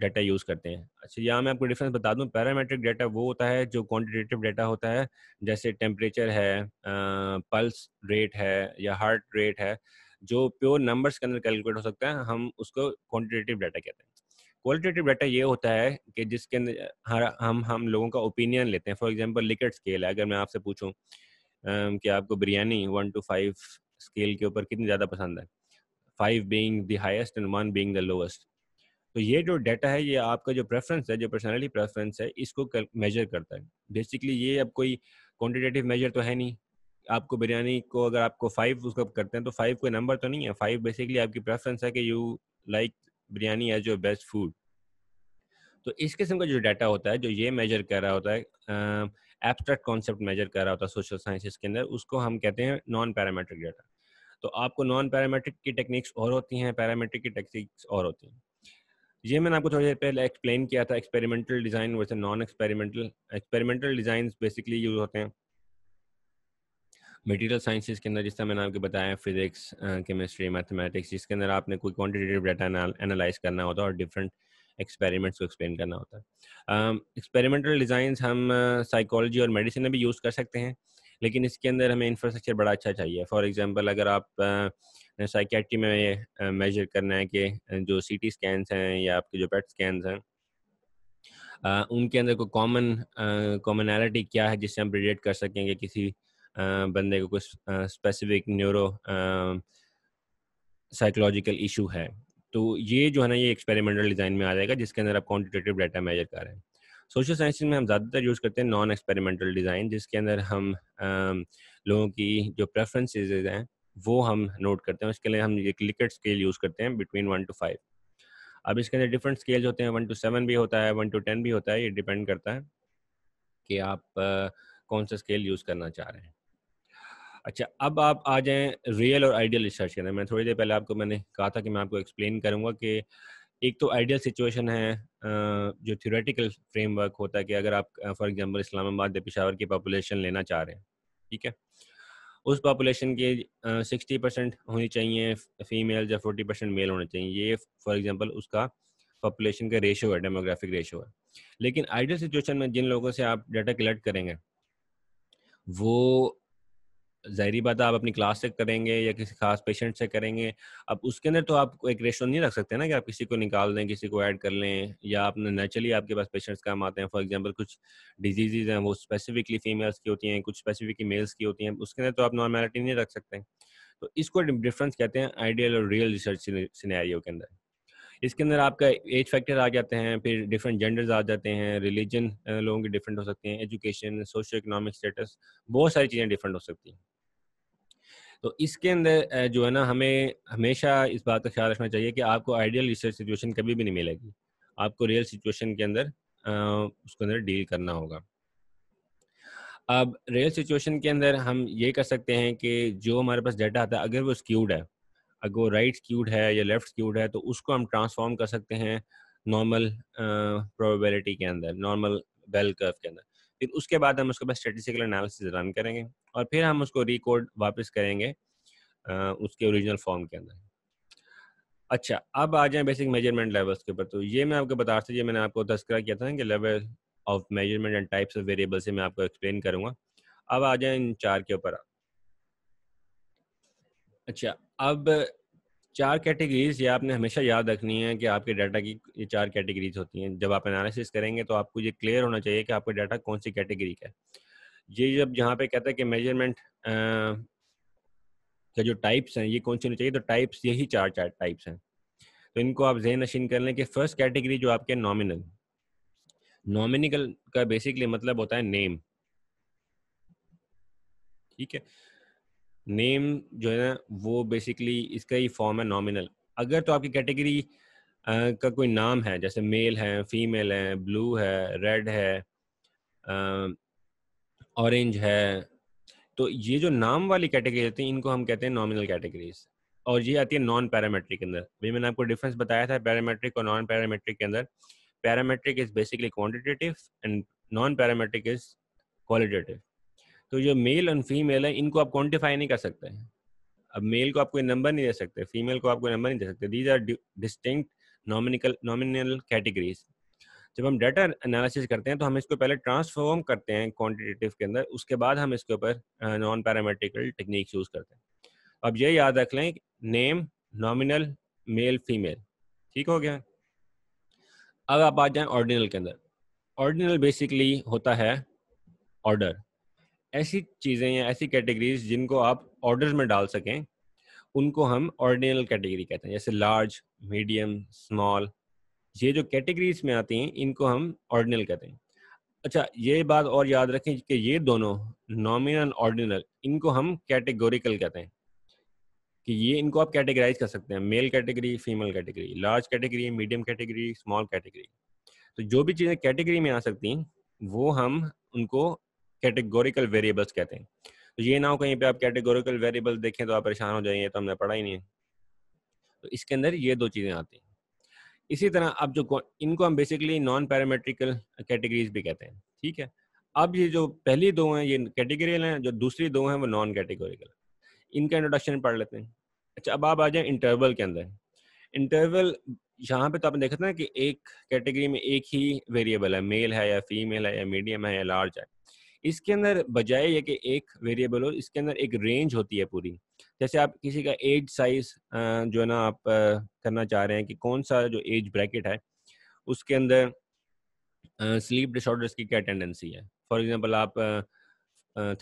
डाटा यूज़ करते हैं अच्छा यहाँ मैं आपको डिफरेंस बता दूँ पैरामेट्रिक डाटा वो होता है जो क्वांटिटेटिव डाटा होता है जैसे टेम्परेचर है पल्स uh, रेट है या हार्ट रेट है जो प्योर नंबर्स के अंदर कैलकुलेट हो सकता है हम उसको क्वांटिटेटिव डाटा कहते हैं क्वालिटेटिव डाटा ये होता है कि जिसके अंदर हम हम लोगों का ओपिनियन लेते हैं फॉर एग्जांपल लिकेट स्केल है अगर मैं आपसे पूछूं Um, कि आपको biryani one to five scale के ऊपर कितनी ज़्यादा पसंद है five being the end one being the lowest तो ये जो डाटा है ये आपका जो प्रेफरेंस है जो पर्सनैलिटी प्रेफरेंस है इसको मेजर करता है बेसिकली ये अब कोई क्वान्टिटेटिव मेजर तो है नहीं आपको बिरयानी को अगर आपको फाइव उसको करते हैं तो फाइव कोई नंबर तो नहीं है फाइव बेसिकली आपकी प्रेफरेंस है कि you like biryani as your best food तो इस किस्म का जो डाटा होता है जो ये मेजर कर रहा होता है um, एब्स्ट्रैक्ट कॉन्सेप्ट मेजर कर रहा होता है सोशल साइंसिस के अंदर उसको हम कहते हैं नॉन पैरामेट्रिक डेटा तो आपको नॉन पैरामेट्रिक की टेक्निक्स और होती हैं पैरामेट्रिक की टेक्निक्स और होती हैं ये मैंने आपको थोड़ी देर पहले एक्सप्लेन किया था एक्सपेरिमेंटल डिज़ाइन वैसे non experimental experimental design basically use होते हैं मटेरियल साइंसेज के अंदर जिस तरह मैंने आपको बताया फिजिक्स केमिस्ट्री मैथमेटिक्स जिसके अंदर आपने कोई क्वांटिटेटिव डाटा एनालाइज करना होता है और डिफरेंट एक्सपेरिमेंट्स को एक्सप्लेन करना होता है एक्सपेरिमेंटल डिज़ाइन हम साइकोलॉजी और मेडिसिन में भी यूज़ कर सकते हैं लेकिन इसके अंदर हमें इंफ्रास्ट्रक्चर बड़ा अच्छा चाहिए फॉर एग्जांपल अगर आप साइकेट्री में मेजर करना है कि जो सी टी हैं या आपके जो पेट स्कैन हैं uh, उनके अंदर कोई कॉमन कॉमनैलिटी क्या है जिससे हम प्रिडिक्ट कर सकें कि किसी uh, बंदे को कुछ स्पेसिफिक न्यूरो साइकोलॉजिकल इशू है तो ये जो है ना ये एक्सपेरिमेंटल डिज़ाइन में आ जाएगा जिसके अंदर आप क्वान्टिटेटिव डाटा मेजर कर रहे हैं सोशल साइंस में हम ज़्यादातर यूज़ करते हैं नॉन एक्सपेरिमेंटल डिज़ाइन जिसके अंदर हम लोगों की जो प्रेफरेंसेज हैं वो हम नोट करते हैं उसके लिए हम एक लिकेट स्केल यूज़ करते हैं बिटवीन वन टू फाइव अब इसके अंदर डिफरेंट स्केल्स होते हैं वन टू सेवन भी होता है वन टू टेन भी होता है ये डिपेंड करता है कि आप कौन सा स्केल यूज़ करना चाह रहे हैं अच्छा अब आप आ जाएं रियल और आइडियल रिसर्च के मैं थोड़ी देर पहले आपको मैंने कहा था कि मैं आपको एक्सप्लेन करूँगा कि एक तो आइडियल सिचुएशन है जो थ्योरेटिकल फ्रेमवर्क होता है कि अगर आप फॉर एग्जांपल इस्लामाबाद या पिशावर की पॉपुलेशन लेना चाह रहे हैं ठीक है उस पॉपुलेशन के सिक्सटी परसेंट होनी चाहिए फीमेल या फोर्टी परसेंट मेल होने चाहिए ये फॉर एग्जाम्पल उसका पॉपुलेशन का रेशो है डेमोग्राफिक रेशो है लेकिन आइडियल सिचुएशन में जिन लोगों से आप डाटा कलेक्ट करेंगे वो जहरी बात आप अपनी क्लास से करेंगे या किसी खास पेशेंट से करेंगे अब उसके अंदर तो आप एक रेशो नहीं रख सकते ना कि आप किसी को निकाल दें किसी को ऐड कर लें या आपने नेचुरली आपके पास पेशेंट्स काम आते हैं फॉर एग्जांपल कुछ डिजीजेज हैं वो स्पेसिफिकली फीमेल्स की होती हैं कुछ स्पेसिफिकली मेल्स की होती हैं उसके अंदर तो आप नॉर्मेलिटी नहीं रख सकते तो इसको डिफरेंस कहते हैं आइडियल और रियल रिसर्च सिनेरियो के अंदर इसके अंदर आपका एज फैक्टर आ जाते हैं फिर डिफरेंट जेंडर्स आ जाते हैं रिलीजन लोगों के डिफरेंट हो सकते हैं एजुकेशन सोशो इकोनॉमिक स्टेटस बहुत सारी चीज़ें डिफरेंट हो सकती हैं तो इसके अंदर जो है ना हमें हमेशा इस बात का ख्याल रखना चाहिए कि आपको आइडियल रिसर्च सिचुएशन कभी भी नहीं मिलेगी आपको रियल सिचुएशन के अंदर उसके अंदर डील करना होगा अब रियल सिचुएशन के अंदर हम ये कर सकते हैं कि जो हमारे पास डाटा आता है अगर वो स्क्यूड है अगर वो राइट स्क्यूड है या लेफ्ट स्क्यूड है तो उसको हम ट्रांसफॉर्म कर सकते हैं नॉर्मल प्रोबेबिलिटी के अंदर नॉर्मल बेल कर्व के अंदर फिर उसके बाद हम उसके बाद स्टेटिस्टिकल एनालिसिस रन करेंगे और फिर हम उसको रिकॉर्ड वापस करेंगे उसके ओरिजिनल फॉर्म के अंदर अच्छा अब आ जाए बेसिक मेजरमेंट लेवल्स के ऊपर तो ये मैं आपको बता रहा ये मैंने आपको तस्करा किया था कि level of measurement and types of variable से मैं आपको एक्सप्लेन करूंगा अब आ जाए इन चार के ऊपर अच्छा अब चार कैटेगरीज ये आपने हमेशा याद रखनी है कि आपके डाटा की ये चार कैटेगरीज होती हैं जब आप एनालिसिस करेंगे तो आपको ये क्लियर होना चाहिए कि आपका डाटा कौन सी कैटेगरी का है ये जब जहाँ पे कहता है कि मेजरमेंट का जो टाइप्स हैं ये कौन सी होनी चाहिए तो टाइप्स यही चार चार टाइप्स हैं तो इनको आप जहन नशीन कर लें कि फर्स्ट कैटेगरी जो आपके नॉमिनल नॉमिनिकल का बेसिकली मतलब होता है नेम ठीक है नेम जो है ना वो बेसिकली इसका ही फॉर्म है नॉमिनल अगर तो आपकी कैटेगरी का कोई नाम है जैसे मेल है फीमेल है ब्लू है रेड है ऑरेंज है तो ये जो नाम वाली कैटेगरी होती है इनको हम कहते हैं नॉमिनल कैटेगरीज और ये आती है नॉन पैरामेट्रिक के अंदर भाई मैंने आपको डिफरेंस बताया था पैरामेट्रिक और नॉन पैरामेट्रिक के अंदर parametric is basically quantitative and non parametric is qualitative तो जो मेल एंड फीमेल है इनको आप क्वान्टिफाई नहीं कर सकते हैं अब मेल को आप कोई नंबर नहीं दे सकते फीमेल को आप कोई नंबर नहीं दे सकते these are distinct nominical nominal categories जब हम डाटा एनालिसिस करते हैं तो हम इसको पहले ट्रांसफॉर्म करते हैं क्वांटिटेटिव के अंदर उसके बाद हम इसके ऊपर नॉन पैरामेट्रिकल टेक्निक यूज़ करते हैं अब ये याद रख लें नेम नॉमिनल मेल फीमेल ठीक हो गया अब आप आ जाएं ऑर्डिनल के अंदर ऑर्डिनल बेसिकली होता है ऑर्डर ऐसी चीज़ें या ऐसी कैटेगरीज जिनको आप ऑर्डर में डाल सकें उनको हम ऑर्डिनल कैटेगरी कहते हैं जैसे लार्ज मीडियम स्मॉल ये जो कैटेगरीज में आती हैं इनको हम ऑर्डिनल कहते हैं अच्छा ये बात और याद रखें कि ये दोनों नॉमिनल ऑर्डिनल इनको हम कैटेगोरिकल कहते हैं कि ये इनको आप कैटेगराइज कर सकते हैं male category female category large category medium category small category तो जो भी चीज़ें कैटेगरी में आ सकती हैं वो हम उनको कैटेगोरिकल वेरिएबल्स कहते हैं तो ये ना हो कहीं पे आप कैटेगोरिकल वेरिएबल देखें तो आप परेशान हो जाएंगे तो हमने पढ़ा ही नहीं तो इसके अंदर ये दो चीज़ें आती हैं इसी तरह अब जो इनको हम बेसिकली नॉन पैरामेट्रिकल कैटेगरीज भी कहते हैं ठीक है अब ये जो पहली दो हैं ये कैटेगरियल हैं जो दूसरी दो हैं वो नॉन कैटेगोरिकल इनका इंट्रोडक्शन पढ़ लेते हैं अच्छा अब आप आ जाए इंटरवल के अंदर इंटरवल यहाँ पे तो आपने देखा था ना कि एक कैटेगरी में एक ही वेरिएबल है मेल है या फीमेल है या मीडियम है या लार्ज है इसके अंदर बजाय ये कि एक वेरिएबल हो इसके अंदर एक रेंज होती है पूरी जैसे आप किसी का एज साइज जो है ना आप करना चाह रहे हैं कि कौन सा जो एज ब्रैकेट है उसके अंदर स्लीप डिसऑर्डर्स की क्या टेंडेंसी है फॉर एग्जांपल आप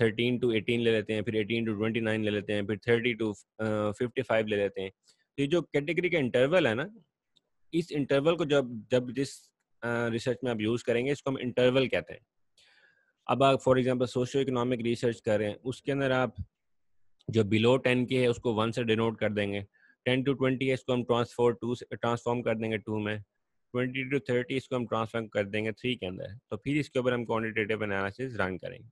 थर्टीन टू एटीन ले लेते हैं फिर एटीन टू ट्वेंटी नाइन ले लेते हैं फिर थर्टी टू फिफ्टी फाइव ले लेते हैं तो ये जो कैटेगरी का इंटरवल है ना इस इंटरवल को जब जब जिस रिसर्च में आप यूज़ करेंगे इसको हम इंटरवल कहते हैं अब आप for example socio economic research कर रहे हैं उसके अंदर आप जो बिलो टेन के है उसको वन से डिनोट कर देंगे टेन टू ट्वेंटी है इसको हम ट्रांसफोर टू ट्रांसफॉर्म कर देंगे टू में ट्वेंटी टू थर्टी इसको हम ट्रांसफॉर्म कर देंगे थ्री के अंदर तो फिर इसके ऊपर हम क्वान्टिटेटिव एनालिसिस रन करेंगे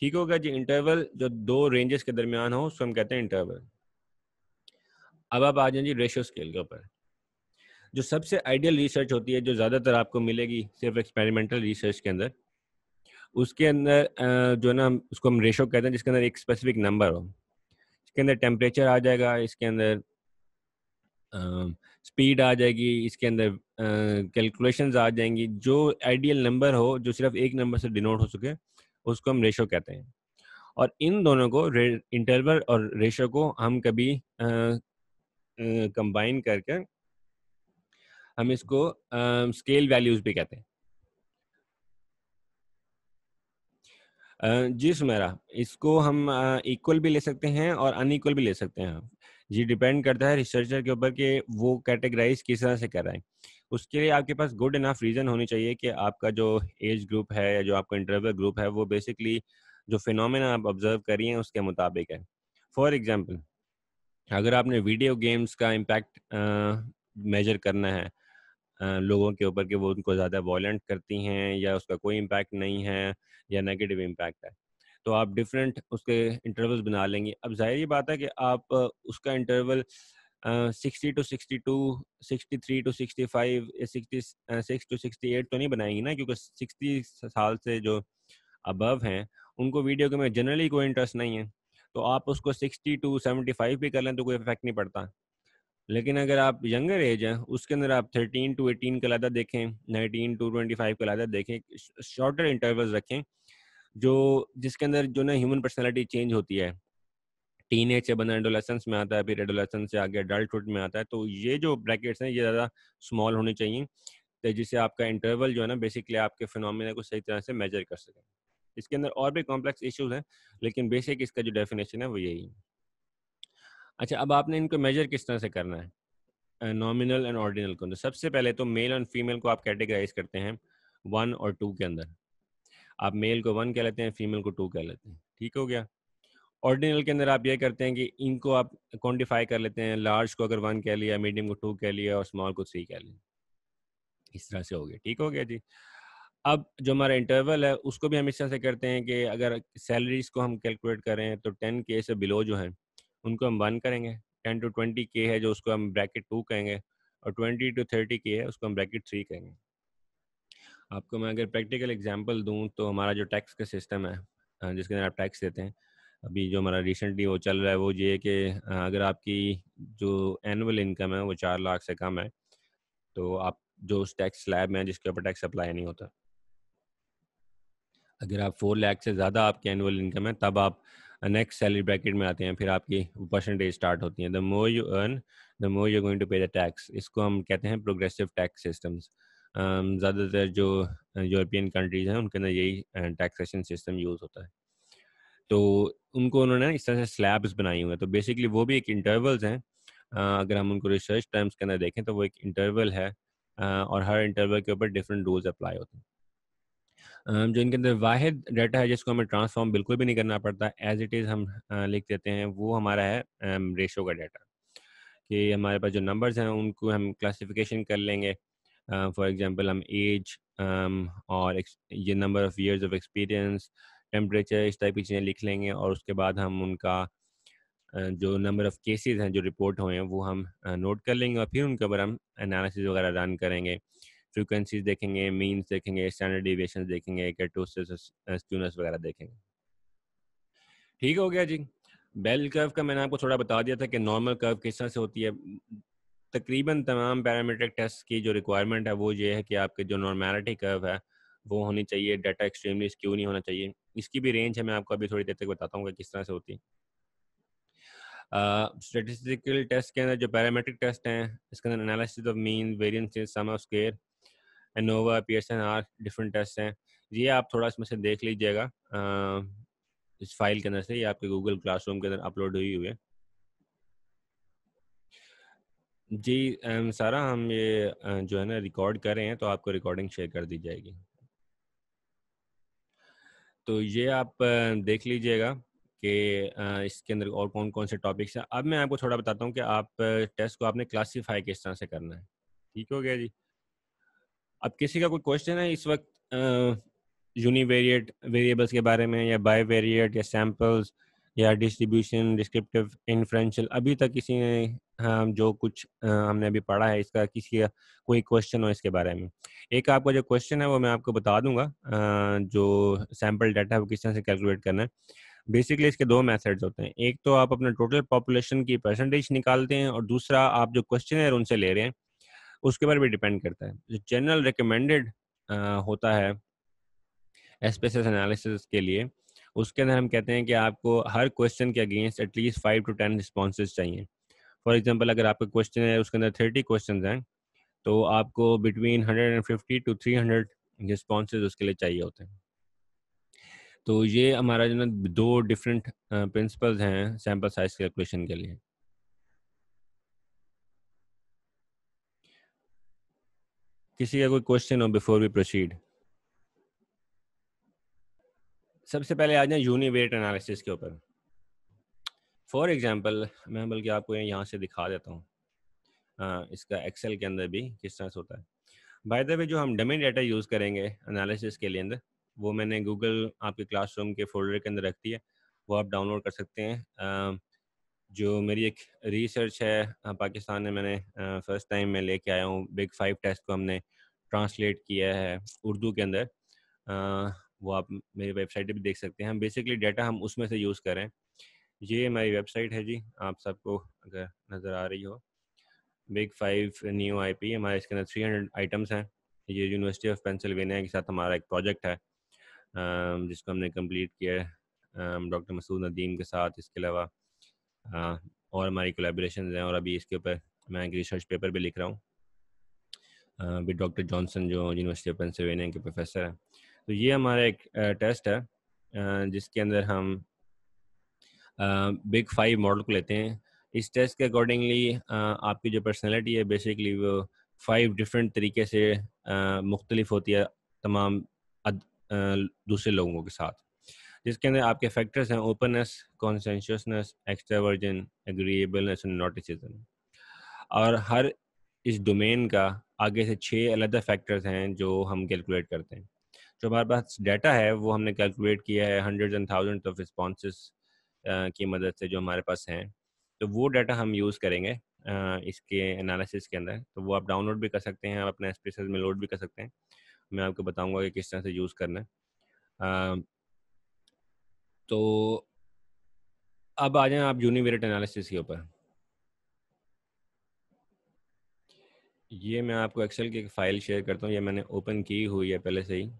ठीक होगा जी इंटरवल जो दो रेंजेस के दरमियान हो उसको हम कहते हैं इंटरवल अब आप आ जाए जी रेशियो स्केल के ऊपर जो सबसे आइडियल रिसर्च होती है जो ज़्यादातर आपको मिलेगी सिर्फ एक्सपेरिमेंटल रिसर्च के अंदर उसके अंदर जो ना उसको हम रेशो कहते हैं जिसके अंदर एक स्पेसिफिक नंबर हो इसके अंदर टेम्परेचर आ जाएगा इसके अंदर स्पीड आ जाएगी इसके अंदर कैलकुलेशंस आ जाएंगी जो आइडियल नंबर हो जो सिर्फ एक नंबर से डिनोट हो सके उसको हम रेशो कहते हैं और इन दोनों को इंटरवल और रेशो को हम कभी कंबाइन करके हम इसको स्केल वैल्यूज भी कहते हैं जी सुमेरा इसको हम इक्वल भी ले सकते हैं और अनइक्वल भी ले सकते हैं जी डिपेंड करता है रिसर्चर के ऊपर कि वो कैटेगराइज किस तरह से कर रहा है उसके लिए आपके पास गुड इनाफ रीज़न होनी चाहिए कि आपका जो एज ग्रुप है या जो आपका इंटरव्यू ग्रुप है वो बेसिकली जो फिनोमेना आप ऑब्जर्व करिए उसके मुताबिक है फॉर एग्जाम्पल अगर आपने वीडियो गेम्स का इम्पैक्ट मेजर करना है लोगों के ऊपर कि वो उनको ज़्यादा वॉयेंट करती हैं या उसका कोई इम्पैक्ट नहीं है या नेगेटिव इम्पैक्ट है तो आप डिफरेंट उसके इंटरवल्स बना लेंगे अब जाहिर ये बात है कि आप उसका interval sixty to sixty to sixty three to sixty five sixty six to sixty eight तो नहीं बनाएंगी ना क्योंकि सिक्सटी साल से जो अबव हैं उनको वीडियो के में जनरली कोई इंटरेस्ट नहीं है तो आप उसको सिक्सटी टू सेवेंटी फाइव भी कर लें तो कोई इफेक्ट नहीं पड़ता लेकिन अगर आप यंगर एज हैं उसके अंदर आप 13 टू 18 का लादा देखें 19 टू 25 का लादा देखें शॉर्टर इंटरवल्स रखें जो जिसके अंदर जो ना ह्यूमन पर्सनैलिटी चेंज होती है टीन एज से बंदा एडोलेसेंस में आता है फिर एडोलेसेंस से आगे अडल्टुड में आता है तो ये जो ब्रैकेट्स हैं ये ज़्यादा स्मॉल होने चाहिए तो जिससे आपका इंटरवल जो है ना बेसिकली आपके फिनोमिना को सही तरह से मेजर कर सकें इसके अंदर और भी कॉम्प्लेक्स इश्यूज हैं लेकिन बेसिक इसका जो डेफिनेशन है वो यही है अच्छा अब आपने इनको मेजर किस तरह से करना है नॉमिनल एंड ऑर्डिनल को तो सबसे पहले तो मेल एंड फीमेल को आप कैटेगराइज करते हैं वन और टू के अंदर आप मेल को वन कह लेते हैं फीमेल को टू कह लेते हैं ठीक हो गया ऑर्डिनल के अंदर आप ये करते हैं कि इनको आप क्वान्टिफाई कर लेते हैं लार्ज को अगर वन कह लिया मीडियम को टू कह लिया और स्मॉल को थ्री कह लिया इस तरह से हो गया ठीक हो गया जी अब जो हमारा इंटरवल है उसको भी हम इस तरह से करते हैं कि अगर सैलरीज को हम कैलकुलेट करें तो टेन के से बिलो जो है उनको हम वन करेंगे टेन टू ट्वेंटी के है जो उसको हम ब्रैकेट टू कहेंगे और ट्वेंटी टू थर्टी के है उसको हम ब्रैकेट थ्री कहेंगे आपको मैं अगर प्रैक्टिकल एग्जाम्पल दूँ तो हमारा जो टैक्स का सिस्टम है जिसके अंदर आप टैक्स देते हैं अभी जो हमारा रिसेंटली वो चल रहा है वो ये है कि अगर आपकी जो एनुअल इनकम है वो चार लाख से कम है तो आप जो उस टैक्स स्लैब में जिसके ऊपर टैक्स अप्लाई नहीं होता अगर आप फोर लाख से ज़्यादा आपकी एनुअल इनकम है तब आप नेक्स्ट सैलरी ब्रैकेट में आते हैं फिर आपकी परसेंटेज स्टार्ट होती है the more you earn the more you going to pay the tax इसको हम कहते हैं प्रोग्रेसिव टैक्स सिस्टम्स ज़्यादातर जो यूरोपियन कंट्रीज हैं उनके अंदर यही टैक्सेशन सिस्टम यूज़ होता है तो उनको उन्होंने इस तरह से स्लैब्स बनाई हुई हैं तो बेसिकली वो भी एक इंटरवल्स हैं अगर हम उनको रिसर्च टर्म्स के अंदर देखें तो वो एक इंटरवल है और हर इंटरवल के ऊपर डिफरेंट रूल्स अप्लाई होते हैं जो इनके अंदर वाहिद डाटा है जिसको हमें ट्रांसफॉर्म बिल्कुल भी नहीं करना पड़ता एज इट इज़ हम लिख देते हैं वो हमारा है रेशो का डाटा कि हमारे पास जो नंबर्स हैं उनको हम क्लासिफिकेशन कर लेंगे फॉर एग्जांपल हम एज और ये number of years of experience temperature इस टाइप की चीज़ें लिख लेंगे और उसके बाद हम उनका जो नंबर ऑफ़ केसेस हैं जो रिपोर्ट हुए हैं वो हम नोट कर लेंगे और फिर उनके ऊपर हम एनालिसिस वगैरह रन करेंगे फ्रिक्वेंसीज देखेंगे मीन्स देखेंगे स्टैंडर्ड डिविएशन देखेंगे केटोसिस वगैरह देखेंगे ठीक हो गया जी बेल कर्व का मैंने आपको थोड़ा बता दिया था कि नॉर्मल कर्व किस तरह से होती है तकरीबन तमाम पैरामीट्रिक टेस्ट की जो रिक्वायरमेंट है वो ये है कि आपके जो नॉर्मेलिटी कर्व है वो होनी चाहिए डाटा एक्सट्रीमली स्क्यू नहीं होना चाहिए इसकी भी रेंज है मैं आपको अभी थोड़ी देर तक बताता हूँ कि किस तरह से होती है स्टेटिस्टिकल टेस्ट के अंदर जो पैरामेट्रिक टेस्ट हैं इसके अंदर analysis of mean variance sum of square ANOVA P S N R different test हैं ये आप थोड़ा इसमें से देख लीजिएगा इस फाइल के अंदर से ये आपके गूगल क्लासरूम के अंदर अपलोड हुई हुई है जी सारा हम ये जो है ना रिकॉर्ड कर रहे हैं तो आपको रिकॉर्डिंग शेयर कर दी जाएगी तो ये आप देख लीजिएगा कि इसके अंदर और कौन कौन से टॉपिक्स हैं अब मैं आपको थोड़ा बताता हूँ कि आप टेस्ट को आपने क्लासीफाई किस तरह से करना है ठीक हो गया जी अब किसी का कोई क्वेश्चन है इस वक्त यूनिवेरिएट वेरिएबल्स के बारे में या बाय वेरिएट या सैम्पल्स या डिस्ट्रीब्यूशन डिस्क्रिप्टिव इन्फ्रेंशियल अभी तक किसी ने हम हाँ, जो कुछ हमने अभी पढ़ा है इसका किसी का कोई क्वेश्चन हो इसके बारे में एक आपका जो क्वेश्चन है वो मैं आपको बता दूंगा जो सैम्पल डाटा है वो किस तरह से कैलकुलेट करना है बेसिकली इसके दो मैथड्स होते हैं एक तो आप अपना टोटल पॉपुलेशन की परसेंटेज निकालते हैं और दूसरा आप जो क्वेश्चन है उनसे ले रहे हैं उसके ऊपर भी डिपेंड करता है जो जनरल रिकमेंडेड होता है एस्पेसिस एनालिसिस के लिए उसके अंदर हम कहते हैं कि आपको हर क्वेश्चन के against at least five to ten responses चाहिए फॉर एग्जाम्पल अगर आपका क्वेश्चन है उसके अंदर थर्टी क्वेश्चन हैं तो आपको between hundred and fifty to three hundred responses उसके लिए चाहिए होते हैं तो ये हमारा जो ना दो डिफरेंट प्रिंसिपल्स हैं सैम्पल साइज कैलकुलेशन के लिए किसी का कोई क्वेश्चन हो बिफोर वी प्रोसीड सबसे पहले आ जाए यूनिवेट एनालिसिस के ऊपर फॉर एग्जाम्पल मैं बल्कि आपको यहाँ से दिखा देता हूँ इसका एक्सेल के अंदर भी किस तरह से होता है बाय द वे जो हम डमी डाटा यूज़ करेंगे एनालिसिस के लिए अंदर वो मैंने गूगल आपके क्लासरूम के फोल्डर के अंदर रख दी है वो आप डाउनलोड कर सकते हैं जो मेरी एक रिसर्च है पाकिस्तान में मैंने फर्स्ट टाइम मैं लेके आया हूँ बिग फाइव टेस्ट को हमने ट्रांसलेट किया है उर्दू के अंदर वो आप मेरी वेबसाइट पर भी देख सकते हैं हम बेसिकली डाटा हम उसमें से यूज़ करें ये हमारी वेबसाइट है जी आप सबको अगर नज़र आ रही हो big five new I P हमारे इसके अंदर थ्री हंड्रेड आइटम्स हैं ये यूनिवर्सिटी ऑफ पेंसिल्वेनिया के साथ हमारा एक प्रोजेक्ट है जिसको हमने कंप्लीट किया है डॉक्टर मसूद नदीम के साथ इसके अलावा हाँ, और हमारी कोलेब्रेशन हैं और अभी इसके ऊपर मैं एक रिसर्च पेपर भी लिख रहा हूँ विद डॉक्टर जॉनसन जो यूनिवर्सिटी ऑफ पेंसिल्वेनिया के प्रोफेसर हैं तो ये हमारा एक टेस्ट है जिसके अंदर हम बिग फाइव मॉडल को लेते हैं इस टेस्ट के अकॉर्डिंगली आपकी जो पर्सनैलिटी है बेसिकली वो फाइव डिफरेंट तरीके से मुख्तलिफ होती है तमाम दूसरे लोगों के साथ जिसके अंदर आपके फैक्टर्स हैं openness conscientiousness extraversion agreeableness and neuroticism और हर इस डोमेन का आगे से छः अलग फैक्टर्स हैं जो हम कैलकुलेट करते हैं जो हमारे पास डाटा है वो हमने कैलकुलेट किया है hundred and thousand of response की मदद से जो हमारे पास हैं तो वो डाटा हम यूज़ करेंगे इसके एनालिसिस के अंदर तो वो आप डाउनलोड भी कर सकते हैं आप अपने एसपीएसएस में लोड भी कर सकते हैं मैं आपको बताऊंगा कि किस तरह से यूज़ करना है तो अब आ जाए आप यूनिवेरिट एनालिसिस के ऊपर ये मैं आपको एक्सेल की एक फाइल शेयर करता हूँ ये मैंने ओपन की हुई है पहले से ही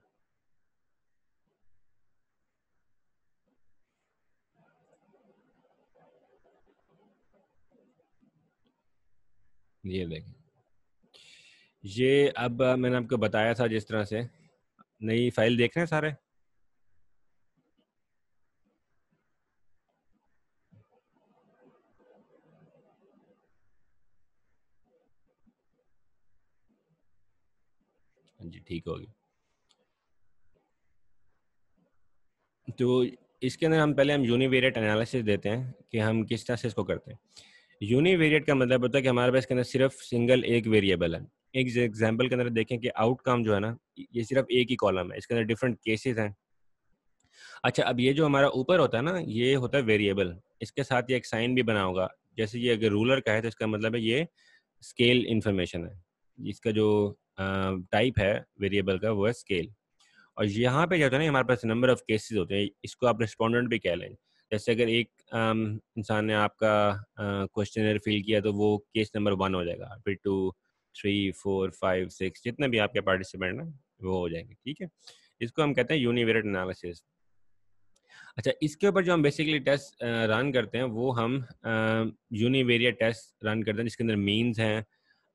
ये देखें ये अब मैंने आपको बताया था जिस तरह से नई फाइल देख रहे हैं सारे जी ठीक हो गया तो इसके अंदर हम पहले हम यूनिवेरिएट एनालिसिस देते हैं कि हम किस तरह से इसको करते हैं यूनिवेरिएट का मतलब होता है कि हमारे पास के अंदर सिर्फ सिंगल एक वेरिएबल है एक एग्जाम्पल के अंदर देखें कि आउटकम जो है ना ये सिर्फ एक ही कॉलम है इसके अंदर डिफरेंट केसेस हैं अच्छा अब ये जो हमारा ऊपर होता है ना ये होता है वेरिएबल इसके साथ ये एक साइन भी बना होगा जैसे ये अगर रूलर का है तो इसका मतलब है ये स्केल इन्फॉर्मेशन है इसका जो टाइप है वेरिएबल का वो है स्केल और यहाँ पे क्या होता है ना हमारे पास नंबर ऑफ केसेस होते हैं इसको आप रिस्पोंडेंट भी कह लें जैसे अगर एक इंसान ने आपका क्वेश्चन फिल किया तो वो केस नंबर वन हो जाएगा फिर two three four five six जितने भी आपके पार्टिसिपेंट हैं वो हो जाएंगे ठीक है इसको हम कहते हैं यूनिवेरेट एनालिसिस अच्छा इसके ऊपर जो हम बेसिकली टेस्ट रन करते हैं वो हम यूनिवेरिया टेस्ट रन करते हैं जिसके अंदर मीन्स हैं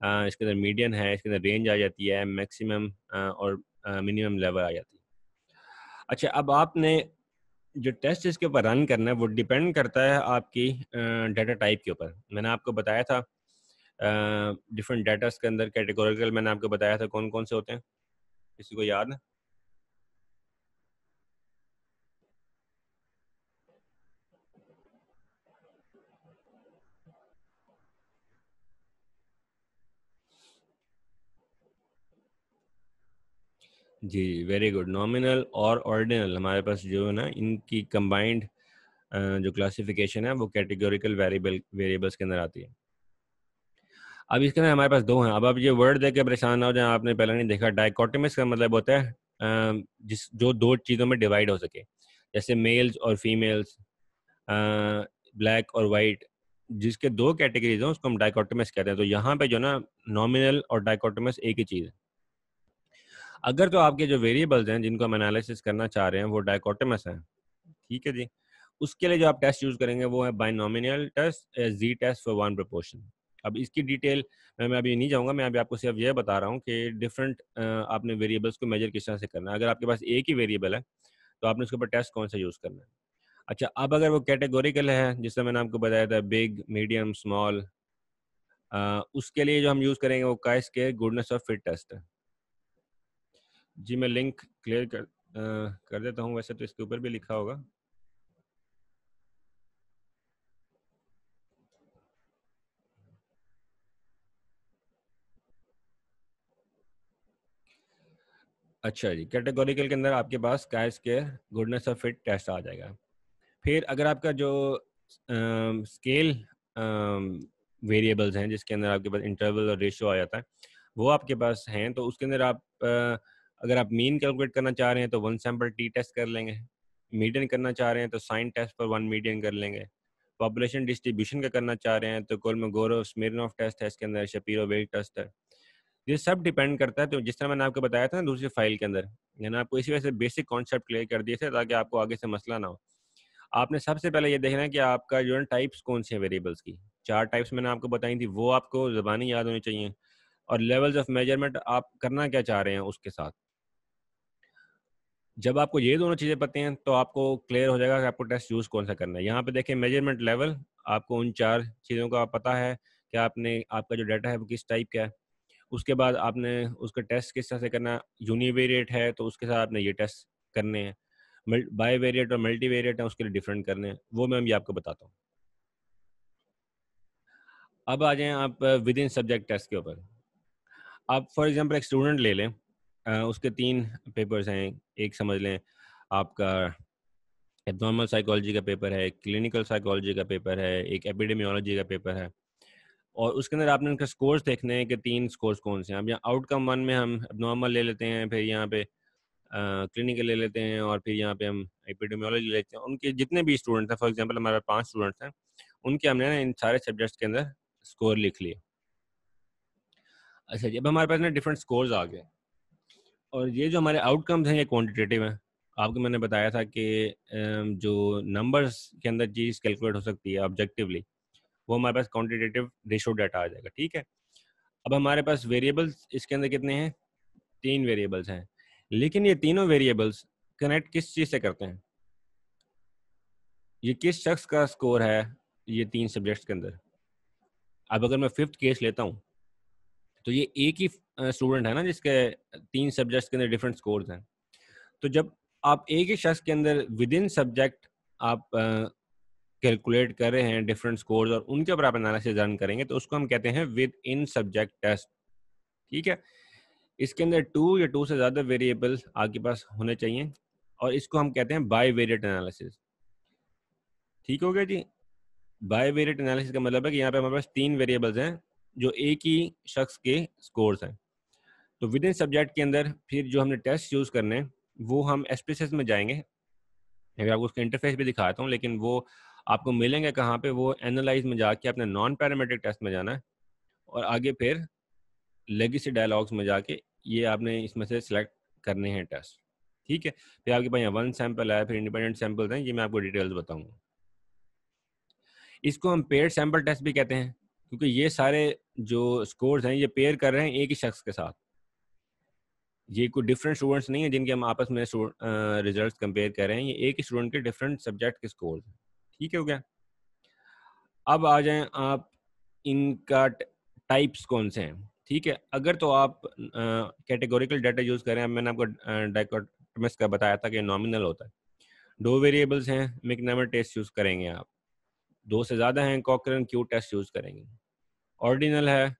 इसके अंदर मीडियम है इसके अंदर रेंज आ जाती है मैक्सिमम और मिनिमम लेवल आ जाती है अच्छा अब आपने जो टेस्ट इसके ऊपर रन करना है वो डिपेंड करता है आपकी डाटा टाइप के ऊपर मैंने आपको बताया था डिफरेंट डाटा के अंदर कैटेगोरिकल मैंने आपको बताया था कौन कौन से होते हैं किसी को याद है जी वेरी गुड नॉमिनल और ऑर्डिनल हमारे पास जो है ना इनकी कंबाइंड जो क्लासिफिकेशन है वो कैटेगोरिकल वेरिएबल वेरिएबल्स के अंदर आती है अब इसके अंदर हमारे पास दो हैं अब आप ये वर्ड देख के परेशान ना हो जाए आपने पहले नहीं देखा डाइकोटमिक्स का मतलब होता है जिस जो दो चीज़ों में डिवाइड हो सके जैसे मेल्स और फीमेल्स ब्लैक और वाइट जिसके दो कैटेगरीज हैं उसको हम डाइकोटमिक्स कहते हैं तो यहाँ पे जो ना नॉमिनल और डाइकोटमिक्स एक ही चीज़ है अगर तो आपके जो वेरिएबल्स हैं जिनको हम एनालिसिस करना चाह रहे हैं वो डायकोटमस हैं ठीक है जी उसके लिए जो आप टेस्ट यूज करेंगे वो है binomial test G test for one proportion अब इसकी डिटेल मैं अभी नहीं जाऊंगा मैं अभी आपको सिर्फ यह बता रहा हूँ कि डिफरेंट आपने वेरिएबल्स को मेजर किस तरह से करना है अगर आपके पास एक ही वेरिएबल है तो आपने उसके ऊपर टेस्ट कौन सा यूज़ करना है अच्छा अब अगर वो कैटेगोरिकल है जिससे मैंने आपको बताया था बिग मीडियम स्मॉल उसके लिए जो हम यूज़ करेंगे वो काइस के गुडनेस ऑफ फिट टेस्ट है जी मैं लिंक क्लियर कर आ, कर देता हूँ वैसे तो इसके ऊपर भी लिखा होगा अच्छा जी कैटेगोरिकल के अंदर आपके पास कैश के गुडनेस ऑफ फिट टेस्ट आ जाएगा फिर अगर आपका जो स्केल वेरिएबल्स हैं जिसके अंदर आपके पास इंटरवल और रेशियो आ जाता है वो आपके पास हैं तो उसके अंदर आप अगर आप मीन कैलकुलेट करना चाह रहे हैं तो वन सैम्पल टी टेस्ट कर लेंगे मीडियन करना चाह रहे हैं तो साइन टेस्ट पर वन मीडियन कर लेंगे पॉपुलेशन डिस्ट्रीब्यूशन का करना चाह रहे हैं तो कोलमोगोरो स्मिरनॉफ टेस्ट है इसके अंदर शपीरो वेल टेस्ट है ये सब डिपेंड करता है तो जिस तरह मैंने आपको बताया था ना दूसरी फाइल के अंदर मैंने आपको इसी वजह से बेसिक कॉन्सेप्ट क्लियर कर दिए थे ताकि आपको आगे से मसला ना हो आपने सबसे पहले ये देखना है कि आपका जो है टाइप्स कौन से हैं वेरिएबल्स की चार टाइप्स मैंने आपको बताई थी वो आपको ज़बानी याद होनी चाहिए और लेवल्स ऑफ मेजरमेंट आप करना क्या चाह रहे हैं उसके साथ जब आपको ये दोनों चीज़ें पते हैं तो आपको क्लियर हो जाएगा कि आपको टेस्ट यूज़ कौन सा करना है यहाँ पे देखें मेजरमेंट लेवल आपको उन चार चीज़ों का पता है कि आपने आपका जो डाटा है वो किस टाइप का है उसके बाद आपने उसका टेस्ट किस तरह से करना यूनिवेरिएट है तो उसके साथ आपने ये टेस्ट करने हैं बाई वेरिएट और मल्टी वेरिएट है उसके लिए डिफरेंट करने हैं वो मैं ये आपको बताता हूँ अब आ जाएं आप विद इन सब्जेक्ट टेस्ट के ऊपर आप फॉर एग्जांपल एक स्टूडेंट ले लें उसके तीन पेपर्स हैं एक समझ लें आपका एबनॉर्मल साइकोलॉजी का पेपर है क्लिनिकल साइकोलॉजी का पेपर है एक एपिडेमियोलॉजी का पेपर है और उसके अंदर आपने उनका स्कोर्स देखने हैं कि तीन स्कोर्स कौन से हैं अब यहाँ आउटकम वन में हम एबनॉर्मल ले लेते हैं फिर यहाँ पे क्लिनिकल ले लेते हैं और फिर यहाँ पे हम एपिडेमियोलॉजी ले लेते हैं उनके जितने भी स्टूडेंट हैं फॉर एग्जाम्पल हमारे पाँच स्टूडेंट्स हैं उनके हमने ना इन सारे सब्जेक्ट्स के अंदर स्कोर लिख लिए अच्छा जी अब हमारे पास ना डिफरेंट स्कोर्स आ गए और ये जो हमारे आउटकम्स हैं ये क्वांटिटेटिव हैं आपको मैंने बताया था कि जो नंबर्स के अंदर चीज़ कैलकुलेट हो सकती है ऑब्जेक्टिवली वो हमारे पास क्वांटिटेटिव रेशो डाटा आ जाएगा ठीक है अब हमारे पास वेरिएबल्स इसके अंदर कितने हैं तीन वेरिएबल्स हैं लेकिन ये तीनों वेरिएबल्स कनेक्ट किस चीज़ से करते हैं ये किस शख्स का स्कोर है ये तीन सब्जेक्ट्स के अंदर अब अगर मैं फिफ्थ केस लेता हूँ तो ये एक ही स्टूडेंट है ना जिसके तीन सब्जेक्ट्स के अंदर डिफरेंट स्कोर्स हैं तो जब आप एक ही शख्स के अंदर विद इन सब्जेक्ट आप कैलकुलेट कर रहे हैं डिफरेंट स्कोर्स और उनके ऊपर आप एनालिसिस रन करेंगे तो उसको हम कहते हैं विद इन सब्जेक्ट टेस्ट ठीक है इसके अंदर टू या टू से ज़्यादा वेरिएबल आपके पास होने चाहिए और इसको हम कहते हैं बाई वेरियट एनालिसिस ठीक हो गया जी बाई वेरियट एनालिसिस का मतलब है कि यहाँ पे हमारे पास तीन वेरिएबल्स हैं जो एक ही शख्स के स्कोर्स हैं तो विद इन सब्जेक्ट के अंदर फिर जो हमने टेस्ट यूज़ करने वो हम एसपीस में जाएंगे अगर आपको उसका इंटरफेस भी दिखाता हूँ लेकिन वो आपको मिलेंगे कहाँ पे वो एनालाइज में जाके अपने नॉन पैरामेट्रिक टेस्ट में जाना है और आगे फिर लेगेसी डायलॉग्स में जाके ये आपने इसमें से सिलेक्ट करने हैं टेस्ट ठीक है फिर आपके पास यहाँ वन सैम्पल है फिर इंडिपेंडेंट सैम्पल्स हैं ये मैं आपको डिटेल्स बताऊंगा इसको हम पेयर सैम्पल टेस्ट भी कहते हैं क्योंकि ये सारे जो स्कोर्स हैं ये पेयर कर रहे हैं एक ही शख्स के साथ ये कोई डिफरेंट स्टूडेंट्स नहीं है जिनके हम आपस में रिजल्ट कंपेयर कर रहे हैं ये एक स्टूडेंट के डिफरेंट सब्जेक्ट के स्कोर ठीक है हो गया अब आ जाए आप इनका टाइप्स कौन से हैं ठीक है अगर तो आप कैटेगोरिकल डाटा यूज़ करें मैंने आपको डाइकोटमिक्स का बताया था कि नॉमिनल होता है दो वेरिएबल्स हैं मिकनमर टेस्ट यूज़ करेंगे आप दो से ज़्यादा हैं कॉकरन क्यू टेस्ट यूज़ करेंगे ऑर्डिनल है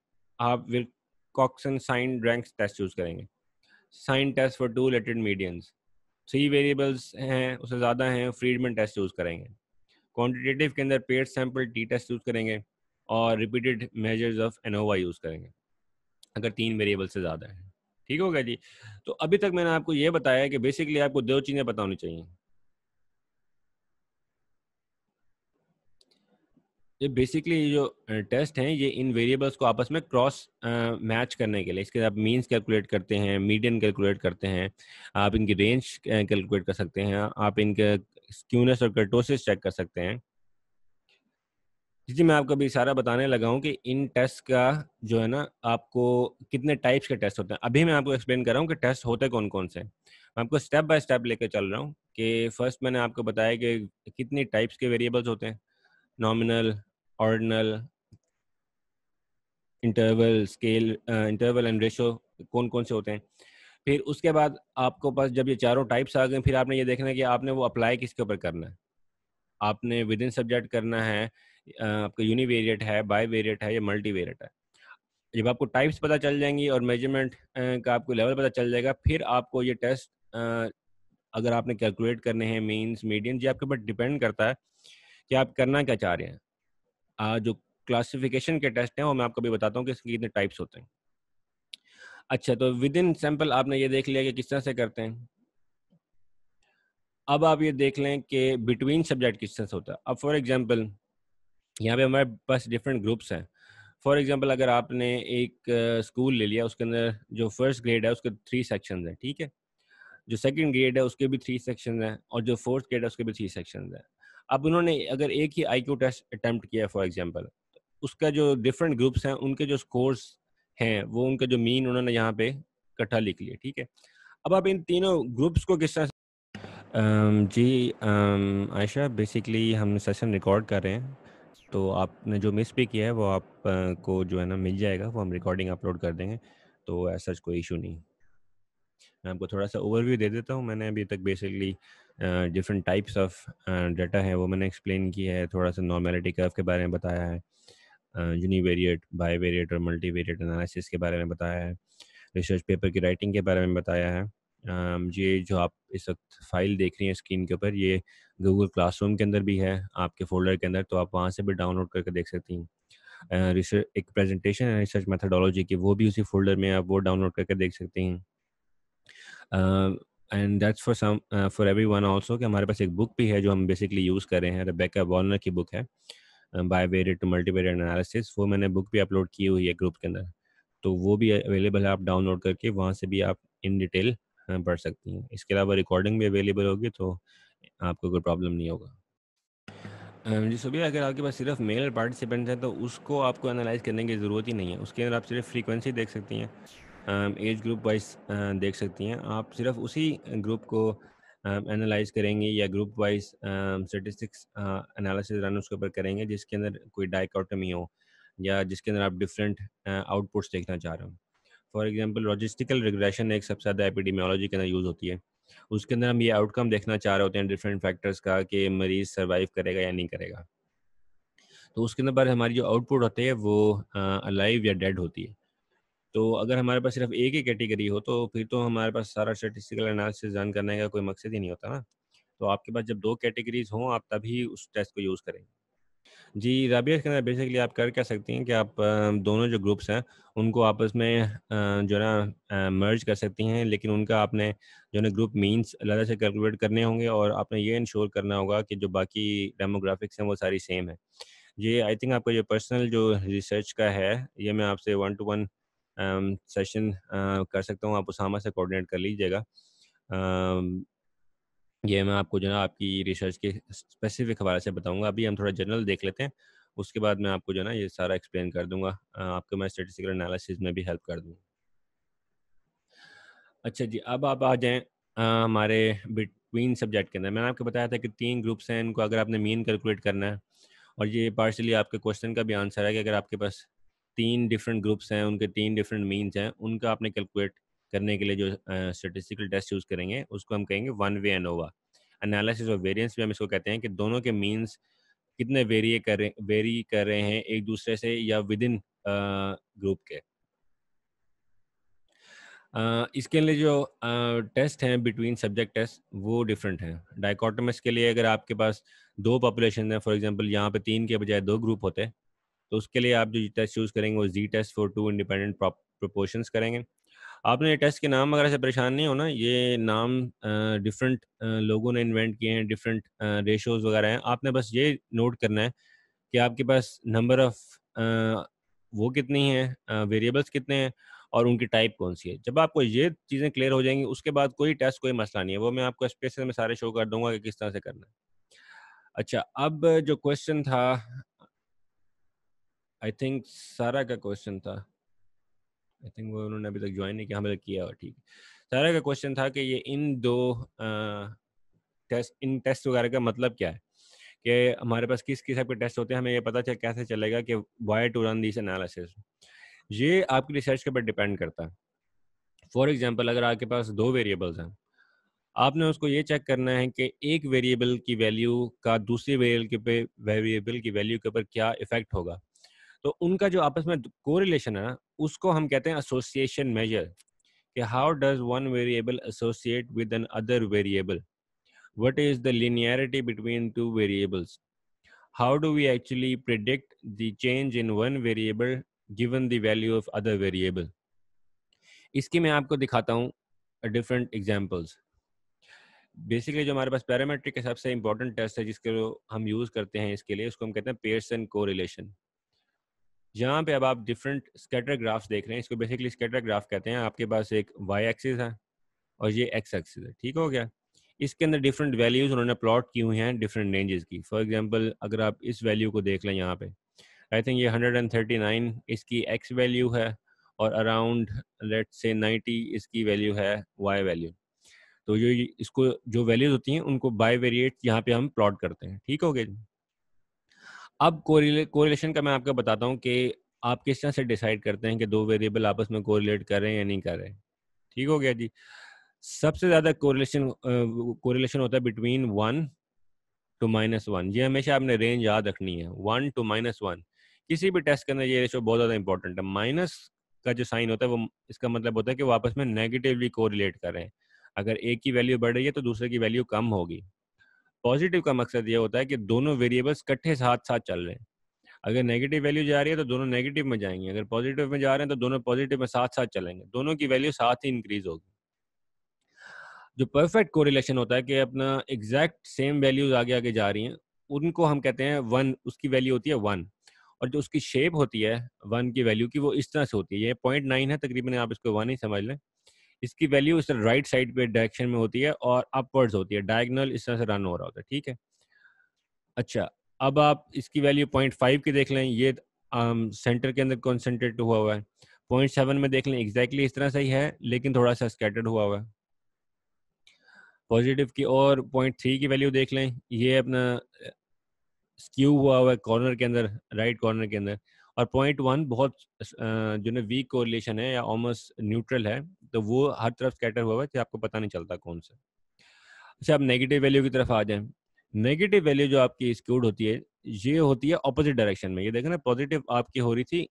आप Wilcoxon sign ranks test use करेंगे sign test for two related medians three variables हैं उससे ज़्यादा हैं फ्रीडमन टेस्ट यूज़ करेंगे क्वान्टिटेटिव के अंदर paired sample T test use करेंगे और repeated measures of ANOVA use करेंगे अगर तीन वेरिएबल से ज़्यादा है ठीक हो गया जी तो अभी तक मैंने आपको ये बताया कि बेसिकली आपको दो चीज़ें पता होनी चाहिए ये बेसिकली जो टेस्ट हैं ये इन वेरिएबल्स को आपस में क्रॉस मैच करने के लिए इसके आप मीन्स कैलकुलेट करते हैं मीडियन कैलकुलेट करते हैं आप इनकी रेंज कैलकुलेट कर सकते हैं आप इनके स्क्यूनेस और कर्टोसिस चेक कर सकते हैं जी मैं आपको अभी सारा बताने लगा हूँ कि इन टेस्ट का जो है ना आपको कितने टाइप्स के टेस्ट होते हैं अभी मैं आपको एक्सप्लेन कर रहा हूँ कि टेस्ट होते कौन कौन से मैं आपको स्टेप बाय स्टेप लेकर चल रहा हूँ कि फर्स्ट मैंने आपको बताया कि कितनी टाइप्स के वेरिएबल्स होते हैं nominal ordinal interval scale interval and ratio कौन कौन से होते हैं फिर उसके बाद आपको पास जब ये चारों टाइप्स आ गए फिर आपने ये देखना है कि आपने वो अप्लाई किसके ऊपर करना है आपने विद इन सब्जेक्ट करना है आपका यूनिवेरिएट है बाई वेरिएट है या मल्टी वेरिएट है जब आपको टाइप्स पता चल जाएंगी और मेजरमेंट का आपको लेवल पता चल जाएगा फिर आपको ये टेस्ट अगर आपने कैलकुलेट करने हैं मीन्स मीडियम जी आपके ऊपर डिपेंड करता है कि आप करना क्या चाह रहे हैं जो क्लासिफिकेशन के टेस्ट हैं वो मैं आपको भी बताता हूँ कि इसके कितने टाइप्स होते हैं अच्छा तो विद इन सैम्पल आपने ये देख लिया कि किस तरह से करते हैं अब आप ये देख लें कि बिटवीन सब्जेक्ट किस तरह से होता है अब फॉर एग्जांपल यहाँ पे हमारे पास डिफरेंट ग्रुप्स हैं फॉर एग्जांपल अगर आपने एक स्कूल ले लिया उसके अंदर जो फर्स्ट ग्रेड है उसके थ्री सेक्शन हैं ठीक है जो सेकेंड ग्रेड है उसके भी थ्री सेक्शन हैं और जो फोर्थ ग्रेड है उसके भी थ्री सेक्शन हैं अब उन्होंने अगर एक ही आई क्यू टेस्ट अटैम्प्ट किया फॉर एग्जाम्पल उसका जो डिफरेंट ग्रुप्स हैं उनके जो स्कोर्स हैं वो उनका जो मीन उन्होंने यहाँ पे इकट्ठा लिख लिया ठीक है अब आप इन तीनों ग्रुप्स को किस तरह um, जी um, आयशा बेसिकली हम सेशन रिकॉर्ड कर रहे हैं तो आपने जो मिस भी किया है वो आपको uh, जो है ना मिल जाएगा वो हम रिकॉर्डिंग अपलोड कर देंगे तो ऐसा कोई इशू नहीं मैं आपको थोड़ा सा ओवरव्यू दे देता हूँ मैंने अभी तक basically uh, different types of data है वो मैंने एक्सप्लेन किया है थोड़ा सा नॉर्मेलिटी कर्व के बारे में बताया है यूनिवेरिएट बाई वेरिएट और मल्टी वेरिएट एनालिसिस के बारे में बताया है रिसर्च पेपर की राइटिंग के बारे में बताया है ये जो आप इस वक्त फाइल देख रही हैं स्क्रीन के ऊपर ये गूगल क्लासरूम के अंदर भी है आपके फोल्डर के अंदर तो आप वहाँ से भी डाउनलोड करके देख सकती हैं रिसर्च एक प्रेजेंटेशन है रिसर्च मेथडोलॉजी की वो भी उसी फोल्डर में आप वो डाउनलोड करके देख सकती हैं and that's for some for everyone also कि हमारे पास एक बुक भी है जो हम बेसिकली यूज़ कर रहे हैं रेबेका वॉर्नर की बुक है bivariate to multivariate analysis वो मैंने बुक भी अपलोड की हुई है ग्रुप के अंदर तो वो भी अवेलेबल है आप डाउनलोड करके वहाँ से भी आप इन डिटेल uh, पढ़ सकती हैं इसके अलावा रिकॉर्डिंग भी अवेलेबल होगी तो आपको कोई प्रॉब्लम नहीं होगा um, जी सभी अगर आपके पास सिर्फ मेल पार्टिसिपेंट्स हैं तो उसको आपको एनालाइज करने की ज़रूरत ही नहीं है उसके अंदर आप सिर्फ फ्रीक्वेंसी देख सकती हैं एज ग्रुप वाइज देख सकती हैं आप सिर्फ उसी ग्रुप को एनालाइज करेंगे या group wise statistics analysis run उसके ऊपर करेंगे जिसके अंदर कोई डाइकोटमी हो या जिसके अंदर आप डिफरेंट आउटपुट्स देखना चाह रहे हो फॉर एग्जाम्पल लॉजिस्टिकल रिग्रेशन एक सबसे ज़्यादा एपिडीमियोलॉजी के अंदर यूज़ होती है उसके अंदर हम ये आउटकम देखना चाह रहे होते हैं डिफरेंट फैक्टर्स का कि मरीज सर्वाइव करेगा या नहीं करेगा तो उसके अंदर हमारी जो आउटपुट होती है वो अलाइव या डेड होती है तो अगर हमारे पास सिर्फ एक ही कैटेगरी हो तो फिर तो हमारे पास सारा स्टेटिस्टिकल एनालिसिस रन करने का कोई मकसद ही नहीं होता ना तो आपके पास जब दो कैटेगरीज हों आप तभी उस टेस्ट को यूज़ करेंगे जी राबिया के अंदर बेसिकली आप कर क्या सकती हैं कि आप दोनों जो ग्रुप्स हैं उनको आपस में जो ना मर्ज कर सकती हैं लेकिन उनका आपने जो ना ग्रुप मीन्स अलग से कैलकुलेट करने होंगे और आपने ये इंश्योर करना होगा कि जो बाकी डेमोग्राफिक्स हैं वो सारी सेम है ये आई थिंक आपका जो पर्सनल जो रिसर्च का है ये मैं आपसे वन टू वन सेशन कर सकता हूँ आप उसामा से कोऑर्डिनेट कर लीजिएगा ये मैं आपको जो है आपकी रिसर्च के स्पेसिफिक हवाले से बताऊंगा अभी हम थोड़ा जनरल देख लेते हैं उसके बाद मैं आपको जो है ना ये सारा एक्सप्लेन कर दूंगा आपको मैं स्टेटिस्टिकल एनालिसिस में भी हेल्प कर दूंगा अच्छा जी अब आप आ जाएं हमारे बिटवीन सब्जेक्ट के अंदर मैंने आपको बताया था कि तीन ग्रुप्स हैं इनको अगर आपने मीन कैलकुलेट करना है और ये पार्शली आपके क्वेश्चन का भी आंसर है कि अगर आपके पास तीन डिफरेंट ग्रुप्स हैं उनके तीन डिफरेंट मीन्स हैं उनका आपने कैलकुलेट करने के लिए जो स्टेटिस्टिकल टेस्ट यूज़ करेंगे उसको हम कहेंगे वन वे एनोवा एनालिसिस और वेरियंस भी हम इसको कहते हैं कि दोनों के मीन्स कितने वेरी कर रहे वेरी कर रहे हैं एक दूसरे से या विद इन ग्रुप के Uh, इसके लिए जो टेस्ट uh, हैं बिटवीन सब्जेक्ट टेस्ट वो डिफरेंट हैं डाइकोटमस के लिए अगर आपके पास दो पॉपुलेशन है फॉर एग्जांपल यहाँ पे तीन के बजाय दो ग्रुप होते तो उसके लिए आप जो टेस्ट यूज़ करेंगे वो Z test for two independent proportion करेंगे आपने ये टेस्ट के नाम वगैरह से परेशान नहीं होना ये नाम डिफरेंट लोगों ने इन्वेंट किए हैं डिफरेंट रेशोज वगैरह हैं आपने बस ये नोट करना है कि आपके पास नंबर ऑफ वो कितनी हैं वेरिएबल्स कितने हैं और उनकी टाइप कौन सी है जब आपको ये चीज़ें क्लियर हो जाएंगी उसके बाद कोई टेस्ट कोई मसला नहीं है वो मैं आपको स्पेशल में सारे शो कर दूंगा कि किस तरह से करना है अच्छा अब जो क्वेश्चन था आई थिंक सारा का क्वेश्चन था आई थिंक वो उन्होंने अभी तक ज्वाइन नहीं किया हमें तो किया और ठीक सारा का क्वेश्चन था कि ये इन दो टेस्ट इन टेस्ट वगैरह का मतलब क्या है कि हमारे पास किस किस के टेस्ट होते हैं हमें ये पता चल कैसे चलेगा कि why to run this analysis ये आपकी रिसर्च के ऊपर डिपेंड करता है फॉर एग्जाम्पल अगर आपके पास दो वेरिएबल्स हैं आपने उसको ये चेक करना है कि एक वेरिएबल की वैल्यू का दूसरे वेरिएबल के पे वेरिएबल की वैल्यू के ऊपर क्या इफेक्ट होगा तो उनका जो आपस में को है ना उसको हम कहते हैं एसोसिएशन मेजर कि how does one variable associate with another variable what is the linearity between two variables how do we actually predict the change in one variable given the value of other variable इसकी मैं आपको दिखाता हूँ different examples basically जो हमारे पास parametric का सबसे important test है जिसके हम यूज़ करते हैं इसके लिए उसको हम कहते हैं पेयर्स एंड को रिलेशन जहाँ पे अब आप डिफरेंट स्केटर ग्राफ्स देख रहे हैं इसको बेसिकली स्केटर ग्राफ कहते हैं आपके पास एक वाई एक्सिस है और ये एक्स एक्सिस है ठीक हो गया इसके अंदर डिफरेंट वैल्यूज उन्होंने प्लॉट की हुई हैं डिफरेंट रेंजेस की फॉर एग्जांपल अगर आप इस वैल्यू को देख लें यहाँ पे आई थिंक ये 139 इसकी एक्स वैल्यू है और अराउंड लेट से 90 इसकी वैल्यू है वाई वैल्यू तो जो इसको जो वैल्यूज होती हैं उनको बाई वेरिएट यहाँ पे हम प्लॉट करते हैं ठीक हो गया अब कोरिलेशन का मैं आपको बताता हूँ कि आप किस तरह से डिसाइड करते हैं कि दो वेरिएबल आपस में कोरिलेट कर रहे हैं या नहीं कर रहे ठीक हो गया जी सबसे ज्यादा कोरिलेशन कोरिलेशन होता है between one to minus one ये हमेशा आपने रेंज याद रखनी है वन टू माइनस वन किसी भी टेस्ट करने ये रेशो बहुत ज़्यादा इंपॉर्टेंट है माइनस का जो साइन होता है वो इसका मतलब होता है कि वो आपस में नेगेटिवली कोरिलेट कर रहे हैं अगर एक की वैल्यू बढ़ रही है तो दूसरे की वैल्यू कम होगी पॉजिटिव का मकसद ये होता है कि दोनों वेरिएबल्स इकट्ठे साथ साथ चल रहे हैं अगर नेगेटिव वैल्यू जा रही है तो दोनों नेगेटिव में जाएंगे अगर पॉजिटिव में जा रहे हैं तो दोनों पॉजिटिव में साथ साथ चलेंगे दोनों की वैल्यू साथ ही इंक्रीज होगी जो परफेक्ट कोरिलेशन होता है कि अपना एग्जैक्ट सेम वैल्यूज आगे आगे जा रही हैं उनको हम कहते हैं वन उसकी वैल्यू होती है वन और जो उसकी शेप होती है वन की वैल्यू की वो इस तरह से होती है ये पॉइंट नाइन है तकरीबन आप इसको वन ही समझ लें इसकी वैल्यू इस राइट साइड पे डायरेक्शन में होती है और अपवर्ड्स होती है डायगनल इस तरह से रन हो रहा होता है ठीक है अच्छा अब आप इसकी वैल्यू पॉइंट फाइव की देख लें ये सेंटर um, के अंदर कॉन्सेंट्रेट हुआ हुआ है पॉइंट सेवन में देख लें एग्जैक्टली exactly इस तरह से ही है लेकिन थोड़ा सा स्कैटर्ड हुआ हुआ है पॉजिटिव की और पॉइंट थ्री की वैल्यू देख लें ये अपना स्क्यू हुआ हुआ है कॉर्नर के अंदर राइट कॉर्नर के अंदर और पॉइंट वन बहुत जो ना वीक कोरिलेशन है या ऑलमोस्ट न्यूट्रल है तो वो हर तरफ स्कैटर हुआ है आपको पता नहीं चलता कौन सा अच्छा आप नेगेटिव वैल्यू की तरफ आ जाए नेगेटिव वैल्यू जो आपकी स्क्यूड होती है ये होती है ऑपोजिट डायरेक्शन में ये देखें ना पॉजिटिव आपकी हो रही थी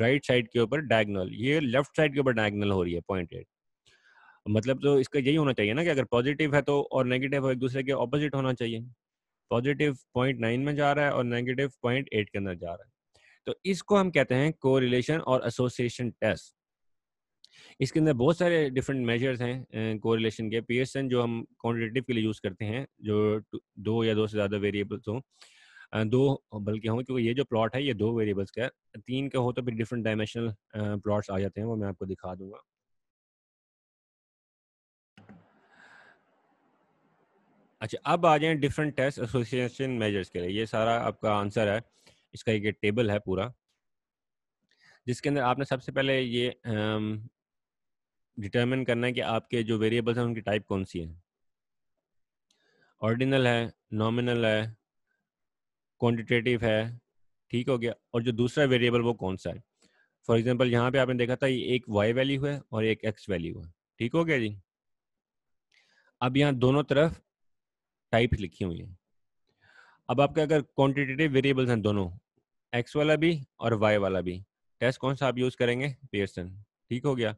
राइट साइड के ऊपर डायगनल ये लेफ्ट साइड के ऊपर डायगनल हो रही है पॉइंट एट मतलब तो इसका यही होना चाहिए ना कि अगर पॉजिटिव है तो और नेगेटिव एक दूसरे के ऑपोजिट होना चाहिए पॉजिटिव पॉइंट नाइन में जा रहा है और नेगेटिव पॉइंट एट के अंदर जा रहा है तो इसको हम कहते हैं को और एसोसिएशन टेस्ट इसके अंदर बहुत सारे डिफरेंट मेजर्स हैं कोरिलेशन के पीएसएन जो हम क्वान्टिटेटिव के लिए यूज़ करते हैं जो दो या दो से ज़्यादा वेरिएबल्स हों दो बल्कि हों क्योंकि ये जो प्लॉट है ये दो वेरिएबल्स का तीन का हो तो फिर डिफरेंट डायमेंशनल प्लॉट्स आ जाते हैं वो मैं आपको दिखा दूंगा अच्छा अब आ जाए डिफरेंट टेस्ट एसोसिएशन मेजर्स के लिए ये सारा आपका आंसर है इसका एक टेबल है पूरा जिसके अंदर आपने सबसे पहले ये डिटर्मिन करना है कि आपके जो वेरिएबल्स हैं उनकी टाइप कौन सी है ऑर्डिनल है नॉमिनल है क्वांटिटेटिव है ठीक हो गया और जो दूसरा वेरिएबल वो कौन सा है फॉर एग्जांपल यहाँ पे आपने देखा था ये एक वाई वैल्यू है और एक एक्स वैल्यू है ठीक हो गया जी अब यहाँ दोनों तरफ टाइप लिखी हुई है अब आपके अगर क्वान्टिटेटिव वेरिएबल्स हैं दोनों एक्स वाला भी और वाई वाला भी टेस्ट कौन सा आप यूज करेंगे पियर्सन ठीक हो गया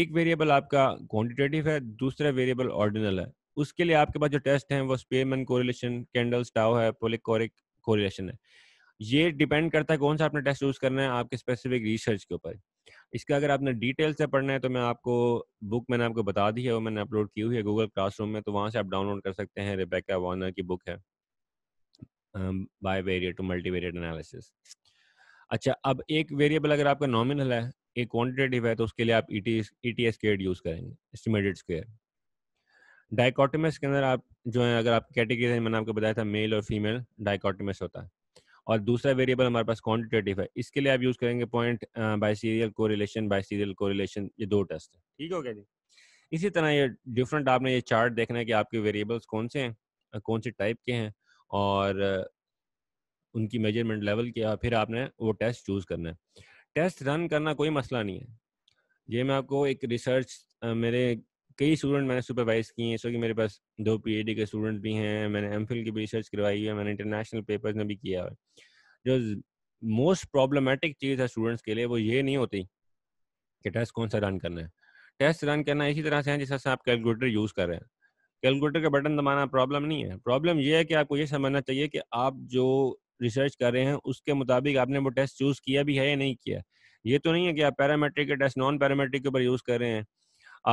एक वेरिएबल आपका क्वान्टिटेटिव है दूसरा वेरिएबल ऑर्डिनल है उसके लिए आपके पास जो टेस्ट है वो स्पेयरमैन कोरिलेशन कैंडल्स स्टाव है पोलिकोरिक कोरिलेशन है ये डिपेंड करता है कौन सा आपने टेस्ट यूज करना है आपके स्पेसिफिक रिसर्च के ऊपर इसका अगर आपने डिटेल से पढ़ना है तो मैं आपको बुक मैंने आपको बता दी है वो मैंने अपलोड की हुई है गूगल क्लासरूम में तो वहां से आप डाउनलोड कर सकते हैं रिबेका वार्नर की बुक है bivariate to multivariate analysis अच्छा अब एक वेरिएबल अगर आपका नॉमिनल है एक क्वांटिटेटिव है तो उसके लिए आप ई टी स्क्वेयर यूज करेंगे एस्टिमेटेड स्क्वेयर डाइकोटमस के अंदर आप जो है अगर आप कैटेगरी मैंने आपको बताया था मेल और फीमेल डाइकोटमस होता है और दूसरा वेरिएबल हमारे पास क्वांटिटेटिव है इसके लिए आप यूज करेंगे point biserial correlation biserial correlation ये दो टेस्ट है ठीक हो गया जी इसी तरह ये डिफरेंट आपने ये चार्ट देखना है कि आपके वेरिएबल्स कौन से हैं कौन से टाइप के हैं और उनकी मेजरमेंट लेवल और फिर आपने वो टेस्ट चूज़ करना है टेस्ट रन करना कोई मसला नहीं है ये मैं आपको एक रिसर्च मेरे कई स्टूडेंट मैंने सुपरवाइज किए हैं सो कि मेरे पास दो पीएचडी के स्टूडेंट भी हैं मैंने एम की भी रिसर्च करवाई है मैंने इंटरनेशनल पेपर्स में भी किया है जो मोस्ट प्रॉब्लमेटिक चीज़ है स्टूडेंट्स के लिए वो ये नहीं होती कि टेस्ट कौन सा रन करना है टेस्ट रन करना इसी तरह से है जिस तरह से आप कैलकुलेटर यूज़ कर रहे हैं कैलकुलेटर का बटन दबाना प्रॉब्लम नहीं है प्रॉब्लम यह है कि आपको ये समझना चाहिए कि आप जो रिसर्च कर रहे हैं उसके मुताबिक आपने वो टेस्ट चूज किया भी है या नहीं किया ये तो नहीं है कि आप पैरामेट्रिक के टेस्ट नॉन पैरामेट्रिक के ऊपर यूज कर रहे हैं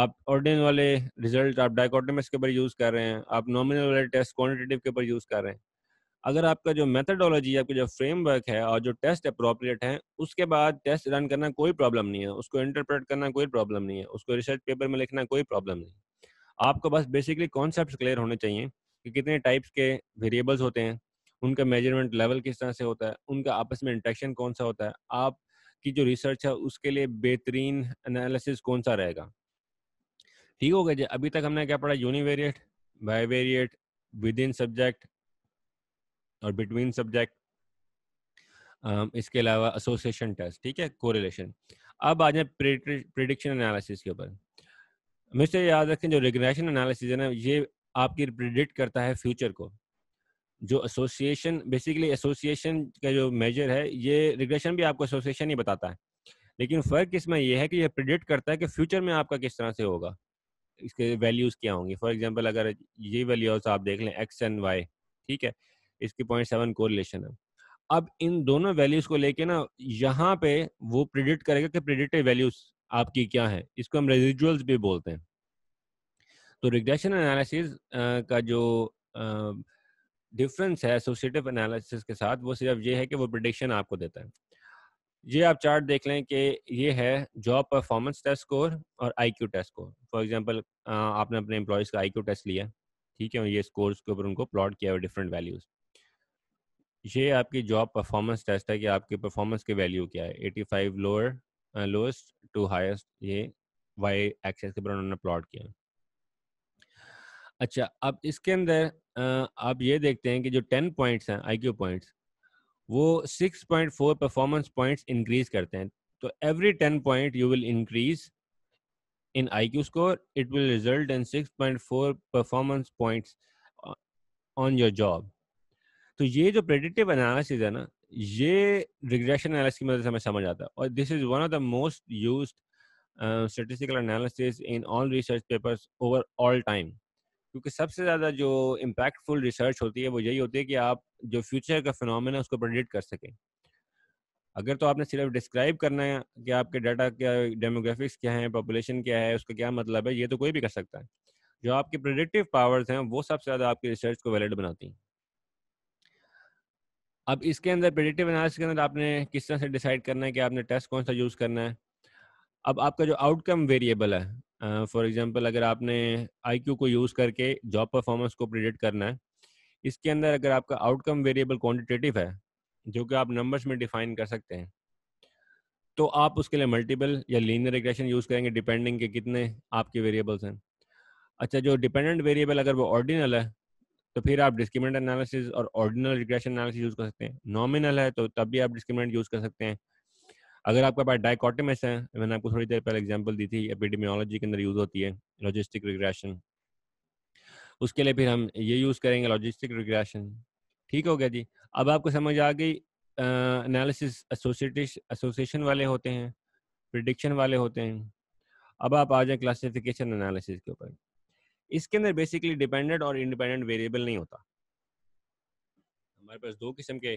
आप ऑर्डिन वाले रिजल्ट आप डायकोटमिक्स के ऊपर यूज कर रहे हैं आप नॉमिनल वाले टेस्ट क्वान्टिटेटिव के ऊपर यूज कर रहे हैं अगर आपका जो मेथडोलॉजी आपका जो फ्रेमवर्क है और जो टेस्ट अप्रोप्रिएट है उसके बाद टेस्ट रन करना कोई प्रॉब्लम नहीं है उसको इंटरप्रेट करना कोई प्रॉब्लम नहीं है उसको रिसर्च पेपर में लिखना कोई प्रॉब्लम नहीं आपको बस बेसिकली कॉन्सेप्ट क्लियर होने चाहिए कि कितने टाइप्स के वेरिएबल्स होते हैं उनका मेजरमेंट लेवल किस तरह से होता है उनका आपस में इंटरेक्शन कौन सा होता है आप की जो रिसर्च है उसके लिए बेहतरीन एनालिसिस कौन सा रहेगा ठीक हो गया जी अभी तक हमने क्या पढ़ा univariate bivariate within subject और बिटवीन सब्जेक्ट इसके अलावा एसोसिएशन टेस्ट ठीक है कोरिलेशन अब आ जाए प्रिडिक्शन एनालिसिस के ऊपर हमेशा याद रखें जो रिग्रेशन एनालिसिस है ना ये आपकी प्रिडिक्ट करता है फ्यूचर को जो एसोसिएशन बेसिकली एसोसिएशन का जो मेजर है ये रिग्रेशन भी आपको एसोसिएशन ही बताता है लेकिन फ़र्क इसमें यह है कि यह प्रिडिक्ट करता है कि फ्यूचर में आपका किस तरह से होगा इसके वैल्यूज़ क्या होंगी फॉर एग्जाम्पल अगर ये वैल्यूज आप देख लें एक्स एंड वाई ठीक है इसकी पॉइंट सेवन कोरिलेशन है अब इन दोनों वैल्यूज़ को लेके ना यहाँ पे वो प्रिडिक्ट करेगा कि प्रिडिक्टेड वैल्यूज़ आपकी क्या है इसको हम रेजिजुअल्स भी बोलते हैं तो रिग्रेशन एनालिसिस का जो डिफरेंस है एसोसिएटिव एनालिसिस के साथ वो सिर्फ ये है कि वो प्रडिक्शन आपको देता है ये आप चार्ट देख लें कि ये है जॉब परफॉर्मेंस टेस्ट स्कोर और IQ test score for example आपने अपने एम्प्लॉयज़ का आईक्यू टेस्ट लिया ठीक है ये स्कोर्स के ऊपर उनको प्लॉट किया हुआ डिफरेंट वैल्यूज़ ये आपकी जॉब परफॉर्मेंस टेस्ट है कि आपकी परफॉर्मेंस के वैल्यू क्या है 85 लोअर लोएस्ट टू हाईएस्ट ये वाई एक्सेस के ऊपर उन्होंने प्लॉट किया अच्छा अब इसके अंदर आप ये देखते हैं कि जो टेन पॉइंट्स हैं आई क्यू पॉइंट्स वो six point four performance points increase करते हैं तो every ten point you will increase in I Q score it will result in six point four performance points on your job तो ये जो predictive analysis है ना ये रिग्रेशन एनालिसिस की मदद से हमें समझ आता है और this is one of the most use statistical analysis in all research papers over all time क्योंकि सबसे ज़्यादा जो इम्पैक्टफुल रिसर्च होती है वो यही होती है कि आप जो फ्यूचर का फिनमिन है उसको प्रडिक्ट कर सकें अगर तो आपने सिर्फ डिस्क्राइब करना है कि आपके डाटा क्या डेमोग्राफिक्स क्या है पॉपुलेशन क्या है उसका क्या मतलब है ये तो कोई भी कर सकता है जो आपके प्रोडिक्टिव पावर्स हैं वो सबसे ज़्यादा आपकी रिसर्च को वैलिड बनाती हैं अब इसके अंदर प्रेडिक्टिव एनालिसिस के अंदर आपने किस तरह से डिसाइड करना है कि आपने टेस्ट कौन सा यूज़ करना है अब आपका जो आउटकम वेरिएबल है फॉर uh, एग्जांपल अगर आपने आईक्यू को यूज़ करके जॉब परफॉर्मेंस को प्रिडिक्ट करना है इसके अंदर अगर आपका आउटकम वेरिएबल क्वान्टिटेटिव है जो कि आप नंबर्स में डिफाइन कर सकते हैं तो आप उसके लिए मल्टीपल या लीनियर रिग्रेशन यूज़ करेंगे डिपेंडिंग के कितने आपके वेरिएबल्स हैं अच्छा जो डिपेंडेंट वेरिएबल अगर वो ऑर्डिनल है तो फिर आप डिस्क्रिमिनेंट एनालिसिस और ऑर्डिनल रिग्रेशन एनालिसिस यूज कर सकते हैं नॉमिनल है तो तब भी आप डिस्क्रिमिनेंट यूज कर सकते हैं अगर आपके पास डाइकॉटमस है मैंने आपको थोड़ी देर पहले एग्जाम्पल दी थी एपिडेमियोलॉजी के अंदर यूज होती है लॉजिस्टिक रिग्रेशन उसके लिए फिर हम ये यूज करेंगे लॉजिस्टिक रिग्रेशन ठीक हो गया जी अब आपको समझ आ गई एनालिसिस एसोसिएशन वाले होते हैं प्रिडिक्शन वाले होते हैं अब आप आ जाए क्लासिफिकेशन एनालिसिस के ऊपर इसके अंदर बेसिकली डिपेंडेंट और इंडिपेंडेंट वेरिएबल नहीं होता हमारे पास दो किस्म के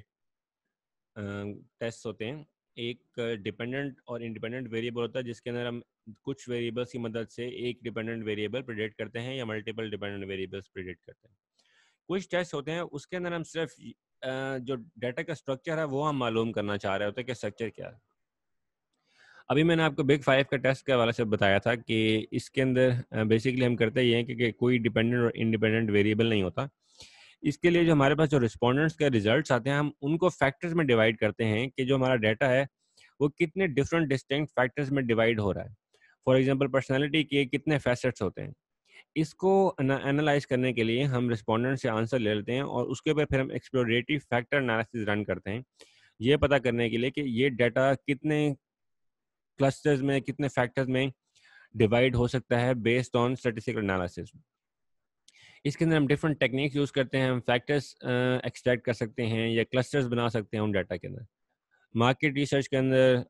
टेस्ट होते हैं एक डिपेंडेंट और इंडिपेंडेंट वेरिएबल होता है जिसके अंदर हम कुछ वेरिएबल्स की मदद से एक डिपेंडेंट वेरिएबल प्रिडिक्ट करते हैं या मल्टीपल डिपेंडेंट वेरिएबल्स प्रिडिक्ट करते हैं कुछ टेस्ट होते हैं उसके अंदर हम सिर्फ जो डाटा का स्ट्रक्चर है वो हम मालूम करना चाह रहे होते हैं कि स्ट्रक्चर क्या है अभी मैंने आपको बिग फाइव का टेस्ट के हवाले से बताया था कि इसके अंदर बेसिकली हम करते ये हैं कि, कोई डिपेंडेंट और इंडिपेंडेंट वेरिएबल नहीं होता इसके लिए जो हमारे पास जो रिस्पोंडेंट्स के रिजल्ट्स आते हैं हम उनको फैक्टर्स में डिवाइड करते हैं कि जो हमारा डाटा है वो कितने डिफरेंट डिस्टिंक्ट फैक्टर्स में डिवाइड हो रहा है फॉर एग्जाम्पल पर्सनैलिटी के कितने फैसेट्स होते हैं इसको एनालाइज करने के लिए हम रिस्पोंडेंट से आंसर ले लेते हैं और उसके ऊपर फिर हम एक्सप्लोरेटिव फैक्टर एनालिसिस रन करते हैं ये पता करने के लिए कि ये डाटा कितने क्लस्टर्स में कितने फैक्टर्स में डिवाइड हो सकता है बेस्ड ऑन स्टेटिस्टिकल एनालिसिस इसके अंदर हम डिफरेंट टेक्निक्स यूज़ करते हैं हम फैक्टर्स एक्सट्रैक्ट कर सकते हैं या क्लस्टर्स बना सकते हैं उन डाटा के अंदर मार्केट रिसर्च के अंदर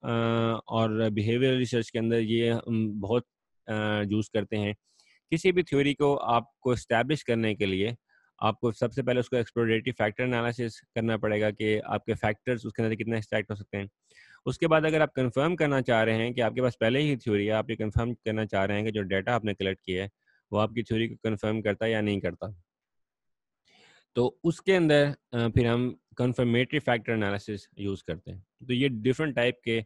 और बिहेवियर रिसर्च के अंदर ये हम बहुत यूज़ करते हैं किसी भी थ्योरी को आपको इस्टेब्लिश करने के लिए आपको सबसे पहले उसको एक्सप्लोरेटिव फैक्टर एनालिसिस करना पड़ेगा कि आपके फैक्टर्स उसके अंदर कितने एक्सट्रैक्ट हो सकते हैं उसके बाद अगर आप कंफर्म करना चाह रहे हैं कि आपके पास पहले ही थ्योरी है आप ये कंफर्म करना चाह रहे हैं कि जो डाटा आपने कलेक्ट किया है वो आपकी थ्योरी को कंफर्म करता है या नहीं करता तो उसके अंदर फिर हम कन्फर्मेटरी फैक्टर एनालिसिस यूज़ करते हैं तो ये डिफरेंट टाइप के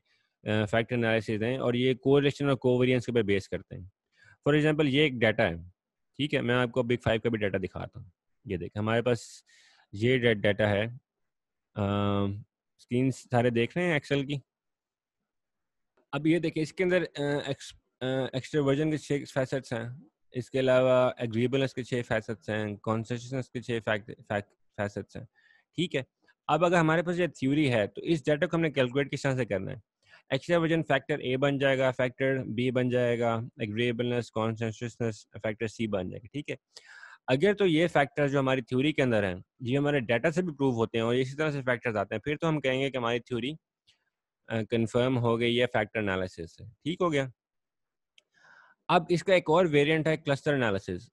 फैक्टर एनालिसिस हैं और ये कोरिलेशन और कोवेरियंस के ऊपर बेस करते हैं फॉर एग्जांपल ये एक डाटा है ठीक है मैं आपको बिग फाइव का भी डाटा दिखाता हूँ ये देख हमारे पास ये डाटा है स्क्रीन सारे देख रहे हैं एक्सेल की अब ये देखिए इसके अंदर एक्स्ट्रा वर्जन के छः फैसेट्स हैं इसके अलावा एग्रीबलनेस के छः फैसेट्स हैं कॉन्सेशनस के छः फैसेट्स हैं ठीक है अब अगर हमारे पास ये थ्योरी है तो इस डाटा को हमने कैलकुलेट किस तरह से करना है एक्स्ट्रा वर्जन फैक्टर ए बन जाएगा फैक्टर बी बन जाएगा एग्रीबलनेस कॉन्सेशनस फैक्टर सी बन जाएगा ठीक है अगर तो ये फैक्टर्स जो हमारी थ्योरी के अंदर हैं ये हमारे डाटा से भी प्रूव होते हैं और इसी तरह से फैक्टर्स आते हैं फिर तो हम कहेंगे कि हमारी थ्योरी कंफर्म हो गई है फैक्टर एनालिसिस से ठीक हो गया अब इसका एक और वेरिएंट है क्लस्टर एनालिसिस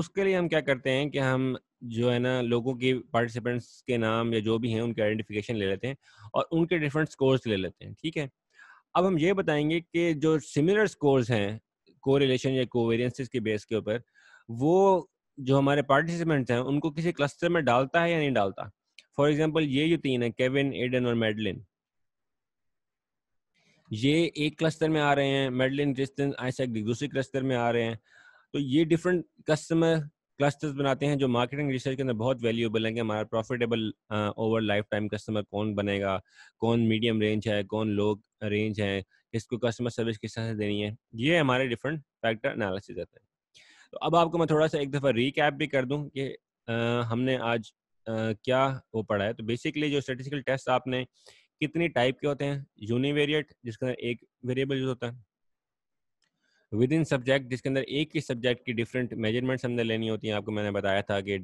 उसके लिए हम क्या करते हैं कि हम जो है ना लोगों के पार्टिसिपेंट्स के नाम या जो भी हैं उनके आइडेंटिफिकेशन ले लेते हैं और उनके डिफरेंट स्कोर्स ले लेते हैं ठीक है अब हम ये बताएंगे कि जो सिमिलर स्कोर्स हैं कोरिलेशन या कोवेरियंसेस के बेस के ऊपर वो जो हमारे पार्टिसिपेंट्स हैं उनको किसी क्लस्टर में डालता है या नहीं डालता फॉर एग्जाम्पल ये जो तीन है केविन एडन और मेडलिन ये एक क्लस्टर में आ रहे हैं मेडलिन क्रिस्टन आइसक दूसरे क्लस्टर में आ रहे हैं तो ये डिफरेंट कस्टमर क्लस्टर्स बनाते हैं जो मार्केटिंग रिसर्च के अंदर बहुत वैल्यूएबल है कि हमारा profitable over lifetime customer कौन बनेगा कौन मीडियम रेंज है कौन लो रेंज है किसको कस्टमर सर्विस किस तरह से देनी है ये हमारे डिफरेंट फैक्टर एनालिसिस रहते हैं तो अब आपको मैं थोड़ा सा एक दफ़ा रिकैप भी कर दूं कि आ, हमने आज आ, क्या वो पढ़ा है तो बेसिकली जो स्टेटिस्टिकल टेस्ट आपने कितनी टाइप के होते हैं यूनिवेरिएट जिसके अंदर एक वेरिएबल यूज होता है विद इन सब्जेक्ट जिसके अंदर एक ही सब्जेक्ट की डिफरेंट मेजरमेंट्स हमने लेनी होती हैं आपको मैंने बताया था कि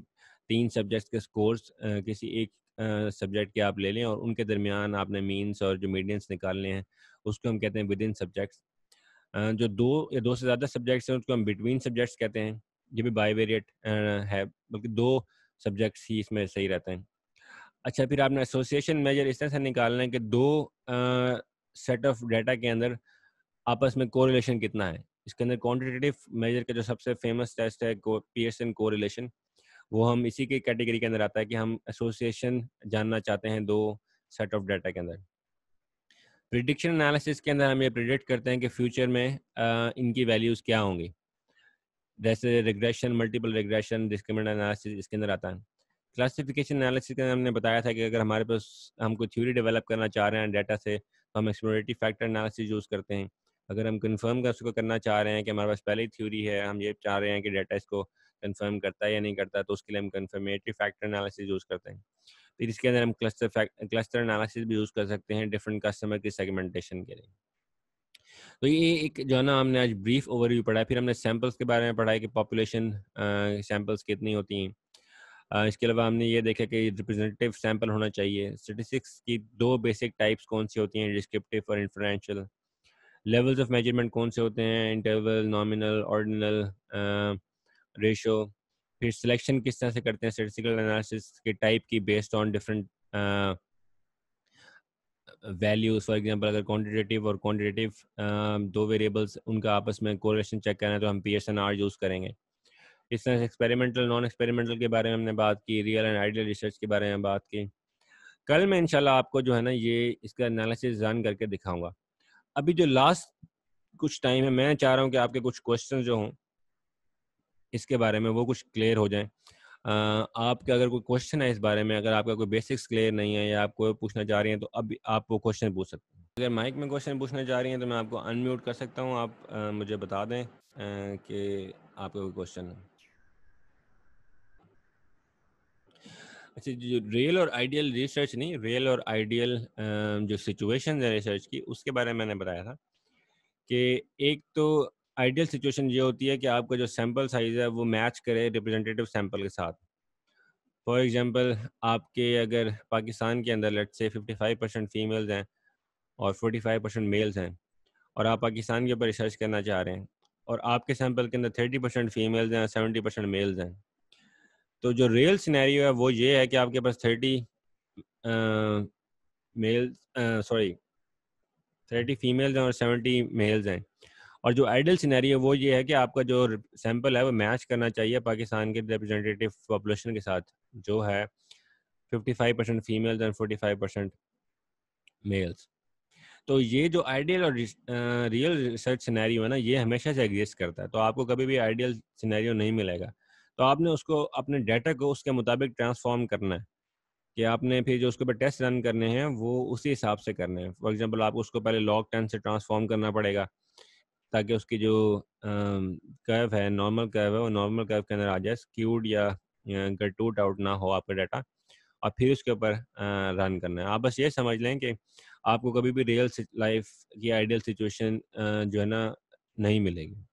तीन सब्जेक्ट्स के स्कोर्स किसी एक सब्जेक्ट के आप ले लें और उनके दरमियान आपने मीन्स और जो मीडियंस निकालने हैं उसको हम कहते हैं विद इन सब्जेक्ट्स जो दो या दो से ज़्यादा सब्जेक्ट्स हैं उसको हम बिटवीन सब्जेक्ट्स कहते हैं ये भी वेरिएट है बल्कि दो सब्जेक्ट्स ही इसमें सही रहते हैं अच्छा फिर आपने एसोसिएशन मेजर इस तरह से निकालना है कि दो सेट ऑफ डाटा के अंदर आपस में कोरिलेशन कितना है इसके अंदर क्वान्टिटेटिव मेजर का जो सबसे फेमस टेस्ट है को रिलेशन वो हम इसी के कैटेगरी के अंदर आता है कि हम एसोसिएशन जानना चाहते हैं दो सेट ऑफ डाटा के अंदर प्रिडिक्शन एनालिसिस के अंदर हम ये प्रिडिक्ट करते हैं कि फ्यूचर में आ, इनकी वैल्यूज़ क्या होंगी जैसे regression multiple regression discriminate analysis इसके अंदर आता है क्लासिफिकेशन एनालिसिस के अंदर हमने बताया था कि अगर हमारे पास हम कोई थ्योरी डेवलप करना चाह रहे हैं डाटा से तो हम एक्सप्लोरेटिव फैक्टर एनालिसिस यूज़ करते हैं अगर हम कन्फर्म कर उसको करना चाह रहे हैं कि हमारे पास पहले ही थ्योरी है हम ये चाह रहे हैं कि डाटा इसको कन्फर्म करता है या नहीं करता तो उसके लिए हम कन्फर्मेटिव फैक्टर एनालिसिस यूज़ करते हैं फिर इसके अंदर हम क्लस्टर क्लस्टर एनालिसिस भी यूज कर सकते हैं डिफरेंट कस्टमर की सेगमेंटेशन के लिए तो ये एक जो है ना हमने आज ब्रीफ ओवरव्यू पढ़ा फिर हमने सैम्पल्स के बारे में पढ़ा है कि पॉपुलेशन सैम्पल्स कितनी होती हैं इसके अलावा हमने ये देखा कि रिप्रेजेंटेटिव सैंपल होना चाहिए स्टेटिस्टिक्स की दो बेसिक टाइप्स कौन सी होती हैं डिस्क्रिप्टिव और इन्फ्लुएंशियल लेवल्स ऑफ मेजरमेंट कौन से होते हैं इंटरवल नॉमिनल ऑर्डिनल रेशो फिर सिलेक्शन किस तरह से करते हैं स्टेटिस्टिकल एनालिसिस के टाइप की based on different values for example अगर क्वांटिटेटिव और क्वांटिटेटिव uh, um, दो वेरिएबल्स उनका आपस में कोरिलेशन चेक करना है तो हम P S N R use करेंगे इस तरह से एक्सपेरिमेंटल नॉन एक्सपेरिमेंटल के बारे में हमने बात की रियल एंड आइडियल रिसर्च के बारे में बात की कल मैं इंशाल्लाह आपको जो है ना ये इसका एनालिसिस रन करके दिखाऊंगा अभी जो लास्ट कुछ टाइम है मैं चाह रहा हूँ कि आपके कुछ क्वेश्चन जो हों इसके बारे में वो कुछ क्लियर हो जाए आपके अगर कोई क्वेश्चन है इस बारे में अगर आपका कोई बेसिक्स क्लियर नहीं है या आप कोई पूछना चाह रही हैं तो अब आप वो क्वेश्चन पूछ सकते हैं अगर माइक में क्वेश्चन पूछना चाह रही हैं तो मैं आपको अनम्यूट कर सकता हूँ आप आ, मुझे बता दें कि आपका कोई क्वेश्चन है अच्छा जो रियल और आइडियल रिसर्च नहीं रियल और आइडियल जो सिचुएशन है रिसर्च की उसके बारे में मैंने बताया था कि एक तो आइडियल सिचुएशन ये होती है कि आपका जो सैम्पल साइज़ है वो मैच करे रिप्रेजेंटेटिव सैम्पल के साथ फॉर एग्जांपल आपके अगर पाकिस्तान के अंदर लेट से 55 परसेंट फीमेल्स हैं और 45 परसेंट मेल्स हैं और आप पाकिस्तान के ऊपर रिसर्च करना चाह रहे हैं और आपके सैम्पल के अंदर 30 परसेंट फीमेल्स हैं और सेवेंटी परसेंट मेल्स हैं तो जो रियल सिनेरियो है वो ये है कि आपके पास thirty male sorry thirty females हैं और सेवेंटी मेल्स हैं और जो आइडियल सिनेरी है वो ये है कि आपका जो सैंपल है वो मैच करना चाहिए पाकिस्तान के रिप्रेजेंटेटिव पॉपुलेशन के साथ जो है 55 percent females and 45 percent males तो ये जो आइडियल और रियल रिसर्च सिनेरियो है ना ये हमेशा से एग्जिस्ट करता है तो आपको कभी भी आइडियल सिनेरियो नहीं मिलेगा तो आपने उसको अपने डाटा को उसके मुताबिक ट्रांसफॉर्म करना है कि आपने फिर जो उसके ऊपर टेस्ट रन करने हैं वो उसी हिसाब से करने हैं फॉर एग्जाम्पल आपको उसको पहले लॉग टेन से ट्रांसफॉर्म करना पड़ेगा ताकि उसकी जो कर्व है नॉर्मल कर्व है वो नॉर्मल कर्व के अंदर आ जाए स्क्यूड या टूट आउट ना हो आपका डाटा और फिर उसके ऊपर रन करना है आप बस ये समझ लें कि आपको कभी भी रियल लाइफ की आइडियल सिचुएशन जो है ना नहीं मिलेगी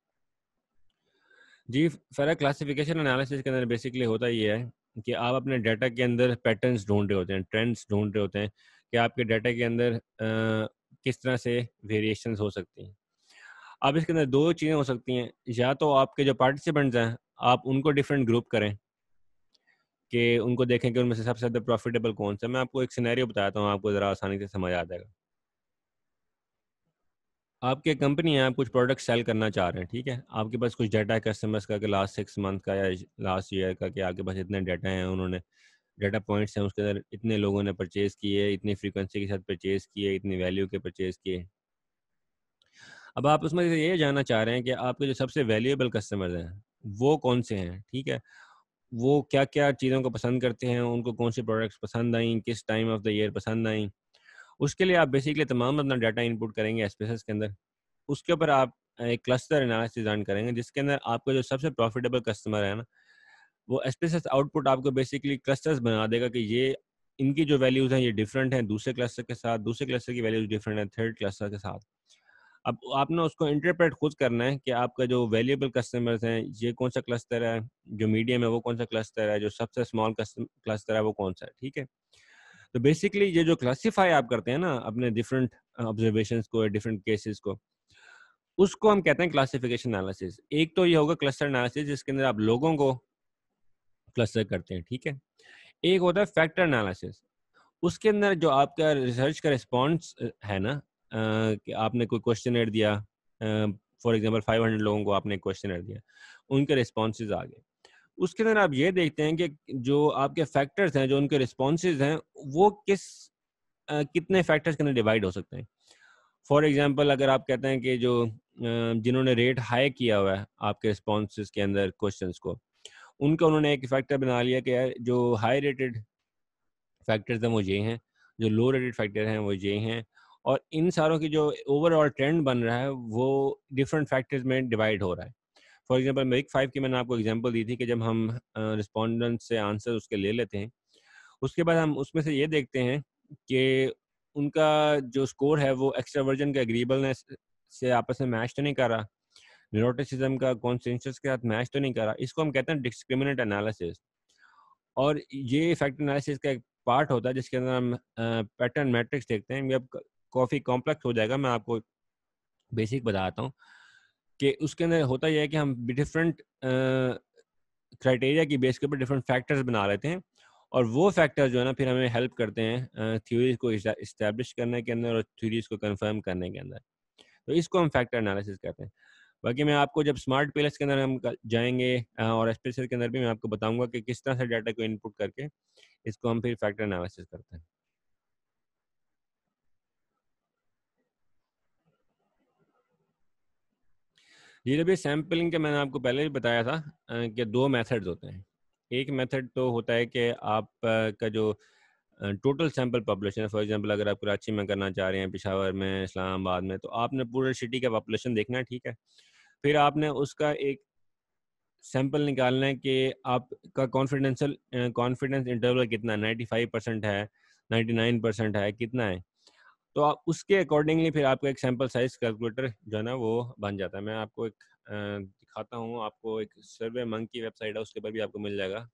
जी फरा क्लासिफिकेशन एनालिसिस के अंदर बेसिकली होता ये है कि आप अपने डाटा के अंदर पैटर्न्स ढूंढ रहे होते हैं ट्रेंड्स ढूंढ रहे होते हैं कि आपके डाटा के अंदर आ, किस तरह से वेरिएशंस हो सकती हैं अब इसके अंदर दो चीज़ें हो सकती हैं या तो आपके जो पार्टिसिपेंट्स हैं आप उनको डिफरेंट ग्रुप करें कि उनको देखें कि उनमें से सबसे ज़्यादा प्रॉफिटेबल कौन सा मैं आपको एक सिनेरियो बताता हूँ आपको ज़रा आसानी से समझ आ जाएगा आपकी कंपनी है आप कुछ प्रोडक्ट सेल करना चाह रहे हैं ठीक है आपके पास कुछ डाटा है कस्टमर्स का कि लास्ट सिक्स मंथ का या लास्ट ईयर का कि आपके पास इतने डाटा हैं उन्होंने डाटा पॉइंट्स हैं उसके अंदर इतने लोगों ने परचेज़ किए इतनी फ्रीक्वेंसी के साथ परचेज़ किए इतनी वैल्यू के परचेज़ किए अब आप उसमें से ये जानना चाह रहे हैं कि आपके जो सबसे वैल्यूएबल कस्टमर हैं वो कौन से हैं ठीक है वो क्या क्या चीज़ों को पसंद करते हैं उनको कौन से प्रोडक्ट्स पसंद आई किस टाइम ऑफ द ईयर पसंद आई उसके लिए आप बेसिकली तमाम अपना डाटा इनपुट करेंगे एसपीएसएस के अंदर उसके ऊपर आप एक क्लस्टर एनालिसिस डिज़ाइन करेंगे जिसके अंदर आपका जो सबसे प्रॉफिटेबल कस्टमर है ना वो एसपीएसएस आउटपुट आपको बेसिकली क्लस्टर्स बना देगा कि ये इनकी जो वैल्यूज़ हैं ये डिफरेंट हैं दूसरे क्लस्टर के साथ दूसरे क्लस्टर की वैल्यूज डिफरेंट है थर्ड क्लस्टर के साथ अब आपने उसको इंटरप्रेट खुद करना है कि आपका जो वैल्यूएबल कस्टमर्स हैं ये कौन सा क्लस्टर है जो मीडियम है वो कौन सा क्लस्टर है जो सबसे स्मॉल क्लस्टर है वो कौन सा है ठीक है तो बेसिकली ये जो क्लासीफाई आप करते हैं ना अपने डिफरेंट ऑब्जर्वेशन को डिफरेंट केसेस को उसको हम कहते हैं क्लासिफिकेशन एनालिसिस एक तो ये होगा क्लस्टर एनालिसिस जिसके अंदर आप लोगों को क्लस्टर करते हैं ठीक है एक होता है फैक्टर एनालिसिस उसके अंदर जो आपका रिसर्च का रिस्पॉन्स है ना कि आपने कोई क्वेश्चन एड दिया फॉर एग्जाम्पल फाइव हंड्रेड लोगों को आपने क्वेश्चन एड दिया उनके रिस्पॉन्सेज आ गए उसके अंदर आप ये देखते हैं कि जो आपके फैक्टर्स हैं जो उनके रिस्पॉन्सेज हैं वो किस कितने फैक्टर्स के अंदर डिवाइड हो सकते हैं फॉर एग्जाम्पल अगर आप कहते हैं कि जो जिन्होंने रेट हाई किया हुआ है आपके रिस्पॉन्स के अंदर क्वेश्चन को उनका उन्होंने एक फैक्टर बना लिया कि जो हाई रेटेड फैक्टर्स हैं वो ये हैं जो लो रेटेड फैक्टर हैं वो ये हैं और इन सारों की जो ओवरऑल ट्रेंड बन रहा है वो डिफरेंट फैक्टर्स में डिवाइड हो रहा है फॉर एग्जाम्पल मेरिक फाइव की मैंने आपको एग्जाम्पल दी थी कि जब हम रिस्पॉन्डेंट से आंसर उसके ले लेते हैं उसके बाद हम उसमें से ये देखते हैं कि उनका जो स्कोर है वो एक्स्ट्रावर्जन के एग्रीबलनेस से आपस में मैच तो नहीं कर रहा न्यूरोटिसिज्म का कॉन्सेंशस के साथ मैच तो नहीं कर रहा इसको हम कहते हैं डिस्क्रिमिनेट एनालिसिस और ये फैक्टर एनालिसिस का एक पार्ट होता है जिसके अंदर हम पैटर्न मैट्रिक्स देखते हैं काफ़ी कॉम्प्लेक्स हो जाएगा मैं आपको बेसिक बताता हूँ कि उसके अंदर होता यह है कि हम डिफरेंट क्राइटेरिया की बेस के ऊपर डिफरेंट फैक्टर्स बना लेते हैं और वो फैक्टर जो है ना फिर हमें हेल्प करते हैं थ्योरीज को इस्टेब्लिश करने के अंदर और थ्योरीज को कंफर्म करने के अंदर तो इसको हम फैक्टर एनालिसिस कहते हैं बाकी मैं आपको जब स्मार्ट पेलस के अंदर हम जाएंगे और एक्सपेसर के अंदर भी मैं आपको बताऊंगा कि किस तरह से डाटा को इनपुट करके इसको हम फिर फैक्टर एनालिसिस करते हैं जी डेटाबेस सैम्पलिंग के मैंने आपको पहले भी बताया था कि दो मेथड्स होते हैं एक मेथड तो होता है कि आप का जो total sample population for example अगर आप कराची में करना चाह रहे हैं पिशावर में इस्लामाबाद में तो आपने पूरे सिटी का पॉपुलेशन देखना है ठीक है फिर आपने उसका एक सैंपल निकालना है कि आपका कॉन्फिडेंशल कॉन्फिडेंस इंटरवल कितना नाइन्टी फाइव परसेंट है नाइन्टी नाइन परसेंट है कितना है तो आप उसके अकॉर्डिंगली फिर आपका एक सैम्पल साइज कैलकुलेटर जो है ना वो बन जाता है मैं आपको एक दिखाता हूँ आपको एक सर्वे मंग की वेबसाइट है उसके ऊपर भी आपको मिल जाएगा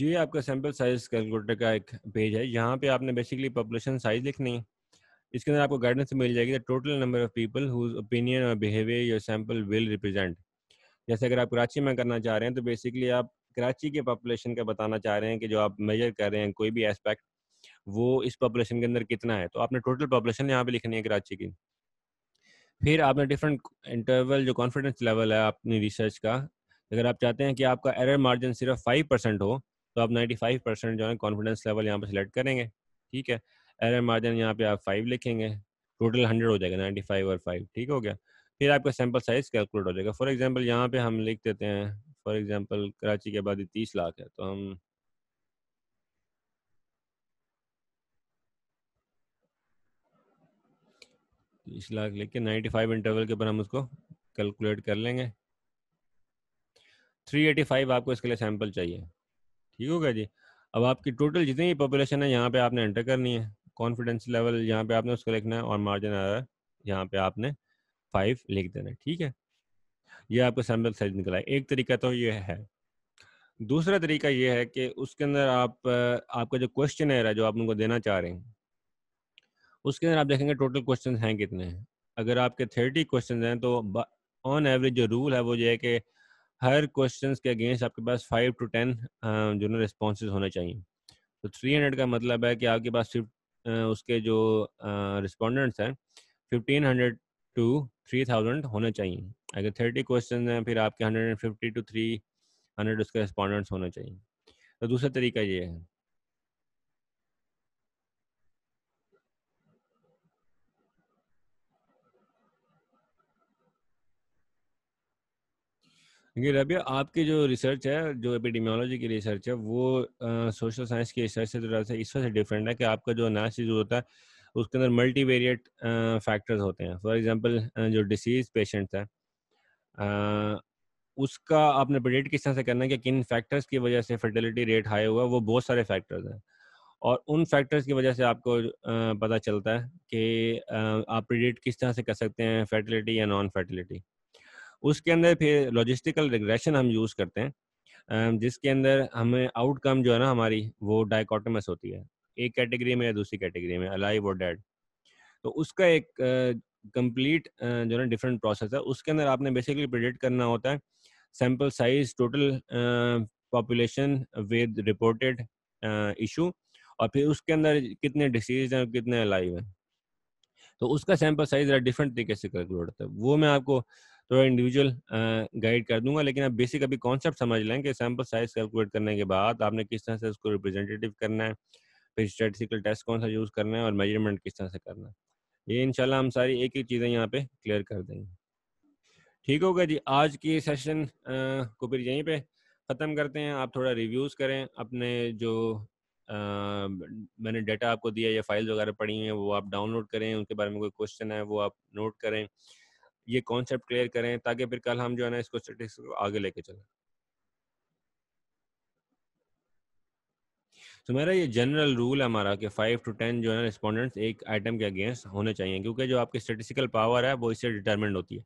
ये आपका सैम्पल साइज कैलकुलेटर का एक पेज है यहाँ पे आपने बेसिकली पॉपुलेशन साइज लिखनी है इसके अंदर आपको गाइडेंस मिल जाएगी the total number of people whose opinion और behaviour your sample will represent जैसे अगर आप कराची में करना चाह रहे हैं तो बेसिकली आप कराची के पॉपुलेशन का बताना चाह रहे हैं कि जो आप मेजर कर रहे हैं कोई भी एस्पेक्ट वो इस पॉपुलेशन के अंदर कितना है तो आपने टोटल पॉपुलेशन यहाँ पे लिखनी है कराची की फिर आपने डिफरेंट इंटरवल जो कॉन्फिडेंस लेवल है अपनी रिसर्च का अगर आप चाहते हैं कि आपका एरर मार्जिन सिर्फ फाइव परसेंट हो तो आप 95 परसेंट जो है कॉन्फिडेंस लेवल यहाँ पे सिलेक्ट करेंगे ठीक है एरर मार्जिन यहाँ पे आप फाइव लिखेंगे टोटल हंड्रेड हो जाएगा नाइन्टी फाइव और फाइव ठीक हो गया फिर आपका सैम्पल साइज कैलकुलेट हो जाएगा फॉर एग्जाम्पल यहाँ पे हम लिख देते हैं फॉर एग्जाम्पल कराची के आबादी तीस लाख है तो हम तीस लाख लिख के नाइन्टी फाइव इंटरवल के ऊपर हम उसको कैलकुलेट कर लेंगे थ्री एटी फाइव आपको इसके लिए सैम्पल चाहिए ठीक होगा जी अब आपकी टोटल जितनी भी पॉपुलेशन है यहाँ पे आपने एंटर करनी है कॉन्फिडेंस लेवल यहाँ पे आपने उसको लिखना है और मार्जिन आर यहाँ पे आपने फाइव लिख देना है ठीक है ये आपको सैम्पल साइज निकला है एक तरीका तो ये है दूसरा तरीका ये है कि उसके अंदर आप आपका जो क्वेश्चन है जो आप उनको देना चाह रहे हैं उसके अंदर आप देखेंगे टोटल क्वेश्चन हैं कितने हैं अगर आपके थर्टी क्वेश्चन हैं तो ऑन एवरेज जो रूल है वो ये है कि हर क्वेश्चन के अगेंस्ट आपके पास फाइव टू टेन जो ना रिस्पॉन्स होने चाहिए तो थ्री हंड्रेड का मतलब है कि आपके पास uh, उसके जो रिस्पॉन्डेंट्स हैं fifteen hundred to three thousand होने चाहिए अगर थर्टी क्वेश्चन हैं फिर आपके hundred and fifty to three hundred उसके रिस्पॉन्डेंट्स होने चाहिए तो दूसरा तरीका ये है क्योंकि रबिया आपकी जो रिसर्च है जो एपिडेमियोलॉजी की रिसर्च है वो सोशल साइंस की रिसर्च से थोड़ा सा इस वजह से डिफरेंट है कि आपका जो चीज़ होता है उसके अंदर मल्टी वेरिएट फैक्टर्स होते हैं फॉर एग्जांपल जो डिसीज पेशेंट है उसका आपने प्रिडिक्ट किस तरह से करना है कि किन फैक्टर्स की वजह से फर्टिलिटी रेट हाई हुआ वो बहुत सारे फैक्टर्स हैं और उन फैक्टर्स की वजह से आपको पता चलता है कि आप प्रिडिक्ट किस तरह से कर सकते हैं फर्टिलिटी या नॉन फर्टिलिटी उसके अंदर फिर लॉजिस्टिकल रिग्रेशन हम यूज़ करते हैं जिसके अंदर हमें आउटकम जो है ना हमारी वो डायकोटमस होती है एक कैटेगरी में या दूसरी कैटेगरी में अलाइव और डेड तो उसका एक कंप्लीट जो है डिफरेंट प्रोसेस है उसके अंदर आपने बेसिकली प्रिडिक्ट करना होता है sample size total population with reported issue और फिर उसके अंदर कितने डिसीज हैं और कितने अलाइव हैं तो उसका सैम्पल साइज डिफरेंट तरीके से कैलकुलेट होता है वो मैं आपको थोड़ा इंडिविजुअल गाइड कर दूंगा लेकिन आप बेसिक अभी कॉन्सेप्ट समझ लें कि सैम्पल साइज कैलकुलेट करने के बाद आपने किस तरह से उसको रिप्रेजेंटेटिव करना है फिर स्टेटिस्टिकल टेस्ट कौन सा यूज़ करना है और मेजरमेंट किस तरह से करना है ये इनशाला हम सारी एक एक चीज़ें यहाँ पे क्लियर कर देंगे ठीक होगा जी आज के सेशन को फिर यहीं पे ख़त्म करते हैं आप थोड़ा रिव्यूज़ करें अपने जो आ, मैंने डाटा आपको दिया या फाइल्स वगैरह पढ़ी हैं वो आप डाउनलोड करें उनके बारे में कोई क्वेश्चन है वो आप नोट करें ये कॉन्सेप्ट क्लियर करें ताकि फिर कल हम जो है ना इसको स्टेटिक्स को आगे लेके चलें तो मेरा ये जनरल रूल है हमारा कि फाइव टू टेन जो है रिस्पॉन्डेंट्स एक आइटम के अगेंस्ट होने चाहिए क्योंकि जो आपकी स्टेटिस्टिकल पावर है वो इससे डिटर्मेंट होती है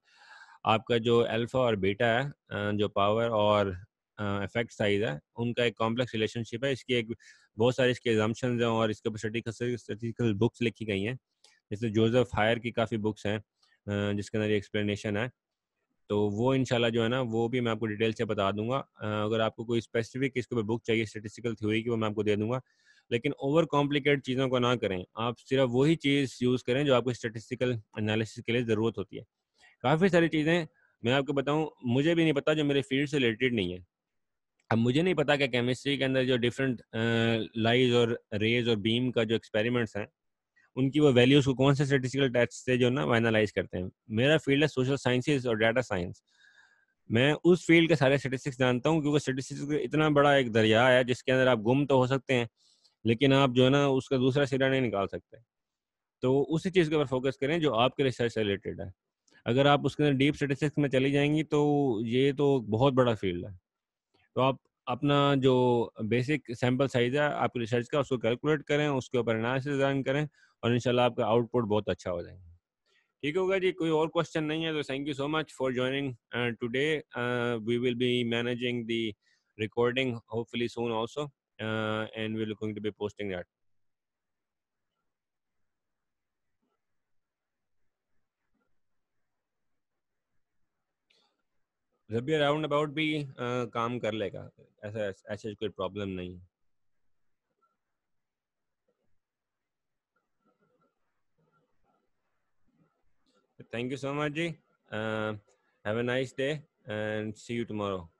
आपका जो अल्फा और बीटा है जो पावर और इफेक्ट साइज है उनका एक कॉम्प्लेक्स रिलेशनशिप है इसकी एक बहुत सारे इसके एग्जाम्शन हैं और इसके ऊपर स्टेटिकल बुक्स लिखी गई हैं जैसे जोजफ हायर की काफ़ी बुक्स हैं जिसके अंदर एक्सप्लेनेशन है तो वो इनशाला जो है ना वो भी मैं आपको डिटेल से बता दूंगा अगर आपको कोई स्पेसिफिक इसके ऊपर बुक चाहिए स्टेटिस्टिकल थ्योरी की वो मैं आपको दे दूंगा लेकिन ओवर कॉम्प्लिकेट चीज़ों को ना करें आप सिर्फ वही चीज़ यूज़ करें जो आपको स्टेटिस्टिकल एनालिसिस के लिए ज़रूरत होती है काफ़ी सारी चीज़ें मैं आपको बताऊँ मुझे भी नहीं पता जो मेरे फील्ड से रिलेटेड नहीं है अब मुझे नहीं पता कि केमिस्ट्री के अंदर जो डिफरेंट लाइज और रेज और बीम का जो एक्सपेरिमेंट्स हैं उनकी वो वैल्यूज को कौन से स्टेटिस्टिकल टेस्ट से जो ना एनालाइज करते हैं मेरा फील्ड है सोशल साइंसेज और डाटा साइंस मैं उस फील्ड के सारे स्टेटिस्टिक्स जानता हूँ क्योंकि स्टेटिस्टिक्स इतना बड़ा एक दरिया है जिसके अंदर आप गुम तो हो सकते हैं लेकिन आप जो है ना उसका दूसरा सिरा नहीं निकाल सकते तो उसी चीज़ के ऊपर फोकस करें जो आपके रिसर्च से रिलेटेड है अगर आप उसके अंदर डीप स्टेटिस्टिक्स में चली जाएंगी तो ये तो बहुत बड़ा फील्ड है तो आप अपना जो बेसिक सैम्पल साइज है आपकी रिसर्च का उसको कैलकुलेट करें उसके ऊपर एनालिसिस रन करें और इनशाला आपका आउटपुट बहुत अच्छा हो जाएगा ठीक होगा जी कोई और क्वेश्चन नहीं है तो thank you so much for joining today we will be managing the recording hopefully soon also and we looking to be posting that जब अराउंड अबाउट भी आ, काम कर लेगा ऐसा ऐसे कोई प्रॉब्लम नहीं थैंक यू सो मच जी have a nice day and see you tomorrow